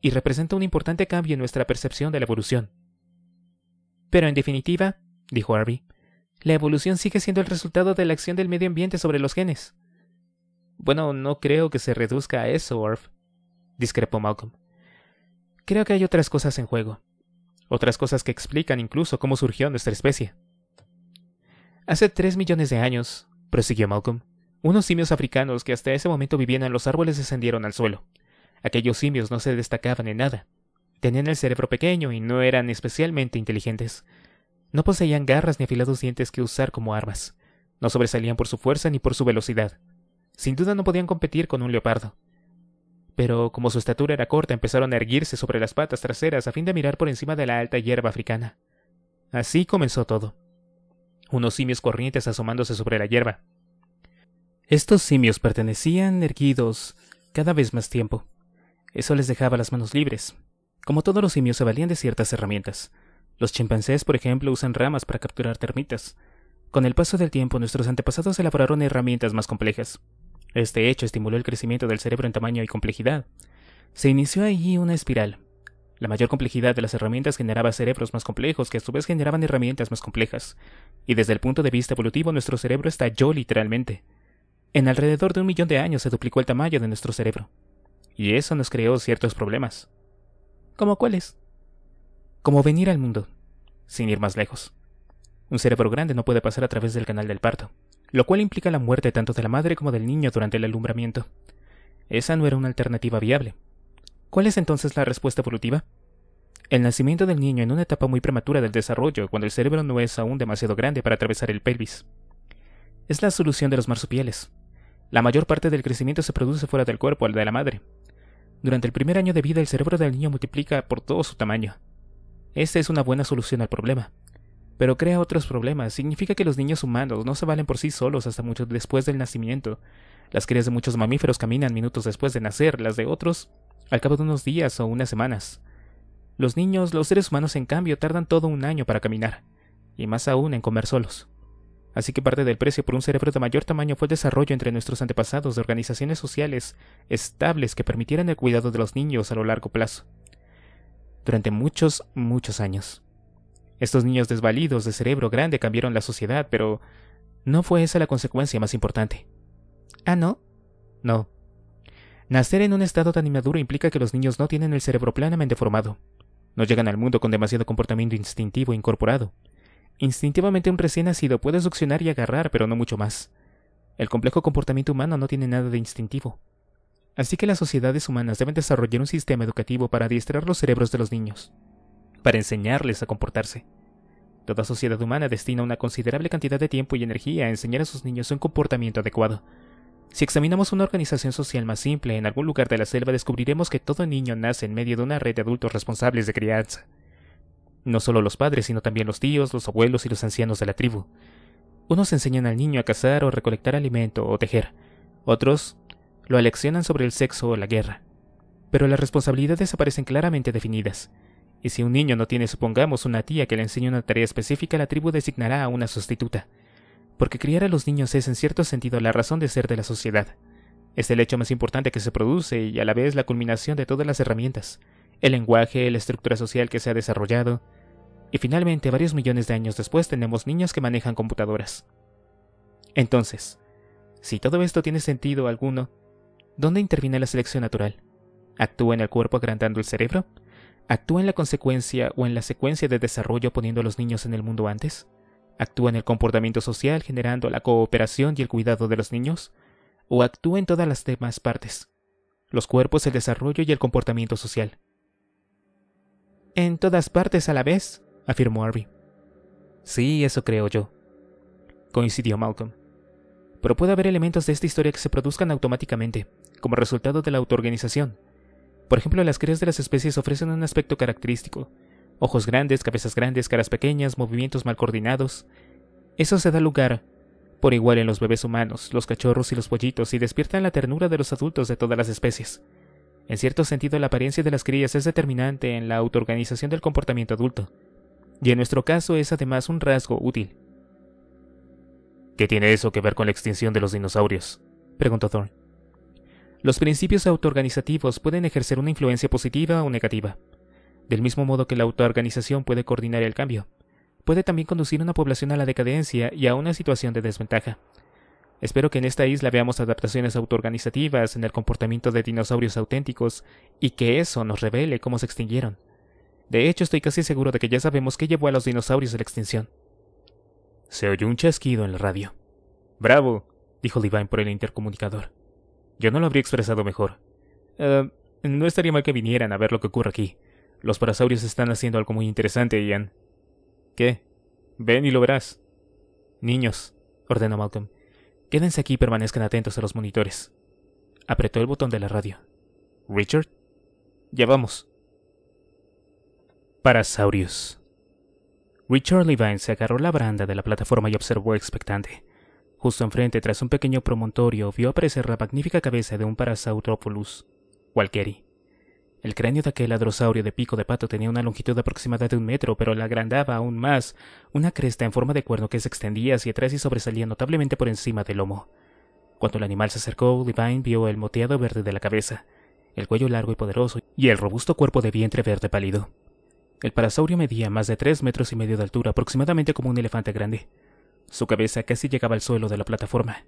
y representa un importante cambio en nuestra percepción de la evolución. Pero en definitiva, dijo Harvey, la evolución sigue siendo el resultado de la acción del medio ambiente sobre los genes. Bueno, no creo que se reduzca a eso, Orf, discrepó Malcolm. Creo que hay otras cosas en juego, otras cosas que explican incluso cómo surgió nuestra especie. Hace tres millones de años, prosiguió Malcolm. Unos simios africanos que hasta ese momento vivían en los árboles descendieron al suelo. Aquellos simios no se destacaban en nada. Tenían el cerebro pequeño y no eran especialmente inteligentes. No poseían garras ni afilados dientes que usar como armas. No sobresalían por su fuerza ni por su velocidad. Sin duda no podían competir con un leopardo. Pero como su estatura era corta, empezaron a erguirse sobre las patas traseras a fin de mirar por encima de la alta hierba africana. Así comenzó todo unos simios corrientes asomándose sobre la hierba. Estos simios pertenecían erguidos cada vez más tiempo. Eso les dejaba las manos libres. Como todos los simios se valían de ciertas herramientas. Los chimpancés, por ejemplo, usan ramas para capturar termitas. Con el paso del tiempo, nuestros antepasados elaboraron herramientas más complejas. Este hecho estimuló el crecimiento del cerebro en tamaño y complejidad. Se inició allí una espiral, la mayor complejidad de las herramientas generaba cerebros más complejos que a su vez generaban herramientas más complejas, y desde el punto de vista evolutivo nuestro cerebro estalló literalmente. En alrededor de un millón de años se duplicó el tamaño de nuestro cerebro, y eso nos creó ciertos problemas. ¿Como cuáles? Como venir al mundo, sin ir más lejos. Un cerebro grande no puede pasar a través del canal del parto, lo cual implica la muerte tanto de la madre como del niño durante el alumbramiento. Esa no era una alternativa viable, ¿Cuál es entonces la respuesta evolutiva? El nacimiento del niño en una etapa muy prematura del desarrollo, cuando el cerebro no es aún demasiado grande para atravesar el pelvis. Es la solución de los marsupiales. La mayor parte del crecimiento se produce fuera del cuerpo, al de la madre. Durante el primer año de vida, el cerebro del niño multiplica por todo su tamaño. Esta es una buena solución al problema. Pero crea otros problemas. Significa que los niños humanos no se valen por sí solos hasta mucho después del nacimiento. Las crías de muchos mamíferos caminan minutos después de nacer, las de otros al cabo de unos días o unas semanas. Los niños, los seres humanos, en cambio, tardan todo un año para caminar, y más aún en comer solos. Así que parte del precio por un cerebro de mayor tamaño fue el desarrollo entre nuestros antepasados de organizaciones sociales estables que permitieran el cuidado de los niños a lo largo plazo. Durante muchos, muchos años. Estos niños desvalidos de cerebro grande cambiaron la sociedad, pero no fue esa la consecuencia más importante. Ah, no. No. Nacer en un estado tan inmaduro implica que los niños no tienen el cerebro planamente formado. No llegan al mundo con demasiado comportamiento instintivo incorporado. Instintivamente un recién nacido puede succionar y agarrar, pero no mucho más. El complejo comportamiento humano no tiene nada de instintivo. Así que las sociedades humanas deben desarrollar un sistema educativo para adiestrar los cerebros de los niños, para enseñarles a comportarse. Toda sociedad humana destina una considerable cantidad de tiempo y energía a enseñar a sus niños un comportamiento adecuado, si examinamos una organización social más simple, en algún lugar de la selva descubriremos que todo niño nace en medio de una red de adultos responsables de crianza. No solo los padres, sino también los tíos, los abuelos y los ancianos de la tribu. Unos enseñan al niño a cazar o recolectar alimento o tejer. Otros lo aleccionan sobre el sexo o la guerra. Pero las responsabilidades aparecen claramente definidas. Y si un niño no tiene, supongamos, una tía que le enseñe una tarea específica, la tribu designará a una sustituta porque criar a los niños es en cierto sentido la razón de ser de la sociedad. Es el hecho más importante que se produce y a la vez la culminación de todas las herramientas, el lenguaje, la estructura social que se ha desarrollado, y finalmente varios millones de años después tenemos niños que manejan computadoras. Entonces, si todo esto tiene sentido alguno, ¿dónde interviene la selección natural? ¿Actúa en el cuerpo agrandando el cerebro? ¿Actúa en la consecuencia o en la secuencia de desarrollo poniendo a los niños en el mundo antes? actúa en el comportamiento social generando la cooperación y el cuidado de los niños, o actúa en todas las demás partes, los cuerpos, el desarrollo y el comportamiento social. En todas partes a la vez, afirmó Harvey. Sí, eso creo yo, coincidió Malcolm. Pero puede haber elementos de esta historia que se produzcan automáticamente, como resultado de la autoorganización. Por ejemplo, las crías de las especies ofrecen un aspecto característico, Ojos grandes, cabezas grandes, caras pequeñas, movimientos mal coordinados. Eso se da lugar por igual en los bebés humanos, los cachorros y los pollitos y despierta la ternura de los adultos de todas las especies. En cierto sentido, la apariencia de las crías es determinante en la autoorganización del comportamiento adulto, y en nuestro caso es además un rasgo útil. ¿Qué tiene eso que ver con la extinción de los dinosaurios? preguntó Thorne. Los principios autoorganizativos pueden ejercer una influencia positiva o negativa. Del mismo modo que la autoorganización puede coordinar el cambio, puede también conducir a una población a la decadencia y a una situación de desventaja. Espero que en esta isla veamos adaptaciones autoorganizativas en el comportamiento de dinosaurios auténticos y que eso nos revele cómo se extinguieron. De hecho, estoy casi seguro de que ya sabemos qué llevó a los dinosaurios a la extinción. Se oyó un chasquido en la radio. Bravo, dijo Levine por el intercomunicador. Yo no lo habría expresado mejor. Eh, no estaría mal que vinieran a ver lo que ocurre aquí. Los parasaurios están haciendo algo muy interesante, Ian. ¿Qué? Ven y lo verás. Niños, ordenó Malcolm, quédense aquí y permanezcan atentos a los monitores. Apretó el botón de la radio. ¿Richard? Ya vamos. Parasaurios. Richard Levine se agarró la baranda de la plataforma y observó expectante. Justo enfrente, tras un pequeño promontorio, vio aparecer la magnífica cabeza de un Parasautropolus, Walkeri. El cráneo de aquel hadrosaurio de pico de pato tenía una longitud aproximada de un metro, pero la agrandaba aún más una cresta en forma de cuerno que se extendía hacia atrás y sobresalía notablemente por encima del lomo. Cuando el animal se acercó, Divine vio el moteado verde de la cabeza, el cuello largo y poderoso y el robusto cuerpo de vientre verde pálido. El parasaurio medía más de tres metros y medio de altura, aproximadamente como un elefante grande. Su cabeza casi llegaba al suelo de la plataforma.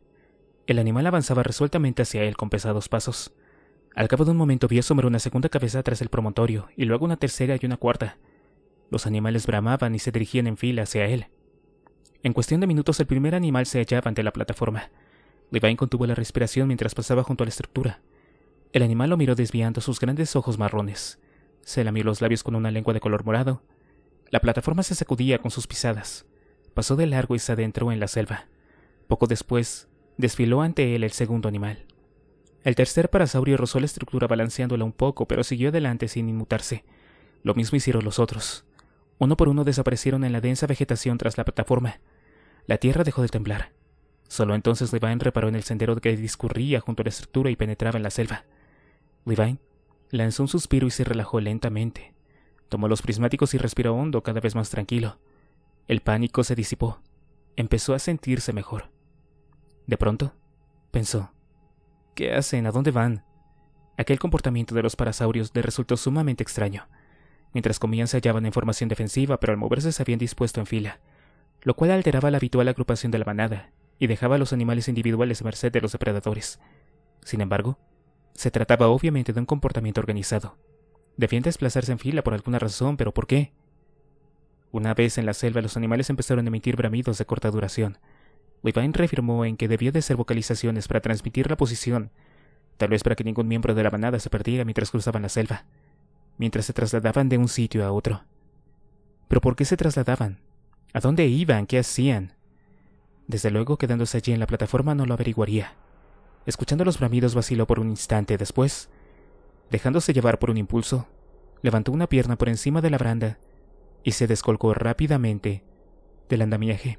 El animal avanzaba resueltamente hacia él con pesados pasos. Al cabo de un momento vi asomar una segunda cabeza tras el promontorio y luego una tercera y una cuarta. Los animales bramaban y se dirigían en fila hacia él. En cuestión de minutos el primer animal se hallaba ante la plataforma. Levine contuvo la respiración mientras pasaba junto a la estructura. El animal lo miró desviando sus grandes ojos marrones. Se lamió los labios con una lengua de color morado. La plataforma se sacudía con sus pisadas. Pasó de largo y se adentró en la selva. Poco después, desfiló ante él el segundo animal. El tercer parasaurio rozó la estructura balanceándola un poco, pero siguió adelante sin inmutarse. Lo mismo hicieron los otros. Uno por uno desaparecieron en la densa vegetación tras la plataforma. La tierra dejó de temblar. Solo entonces Levine reparó en el sendero que discurría junto a la estructura y penetraba en la selva. Levine lanzó un suspiro y se relajó lentamente. Tomó los prismáticos y respiró hondo, cada vez más tranquilo. El pánico se disipó. Empezó a sentirse mejor. De pronto, pensó, ¿Qué hacen? ¿A dónde van? Aquel comportamiento de los parasaurios le resultó sumamente extraño. Mientras comían se hallaban en formación defensiva, pero al moverse se habían dispuesto en fila, lo cual alteraba la habitual agrupación de la manada y dejaba a los animales individuales a merced de los depredadores. Sin embargo, se trataba obviamente de un comportamiento organizado. Debían desplazarse en fila por alguna razón, pero ¿por qué? Una vez en la selva los animales empezaron a emitir bramidos de corta duración, Levine reafirmó en que debió de ser vocalizaciones para transmitir la posición, tal vez para que ningún miembro de la manada se perdiera mientras cruzaban la selva, mientras se trasladaban de un sitio a otro. Pero ¿por qué se trasladaban? ¿A dónde iban? ¿Qué hacían? Desde luego, quedándose allí en la plataforma no lo averiguaría. Escuchando los bramidos vaciló por un instante, después, dejándose llevar por un impulso, levantó una pierna por encima de la branda y se descolgó rápidamente del andamiaje.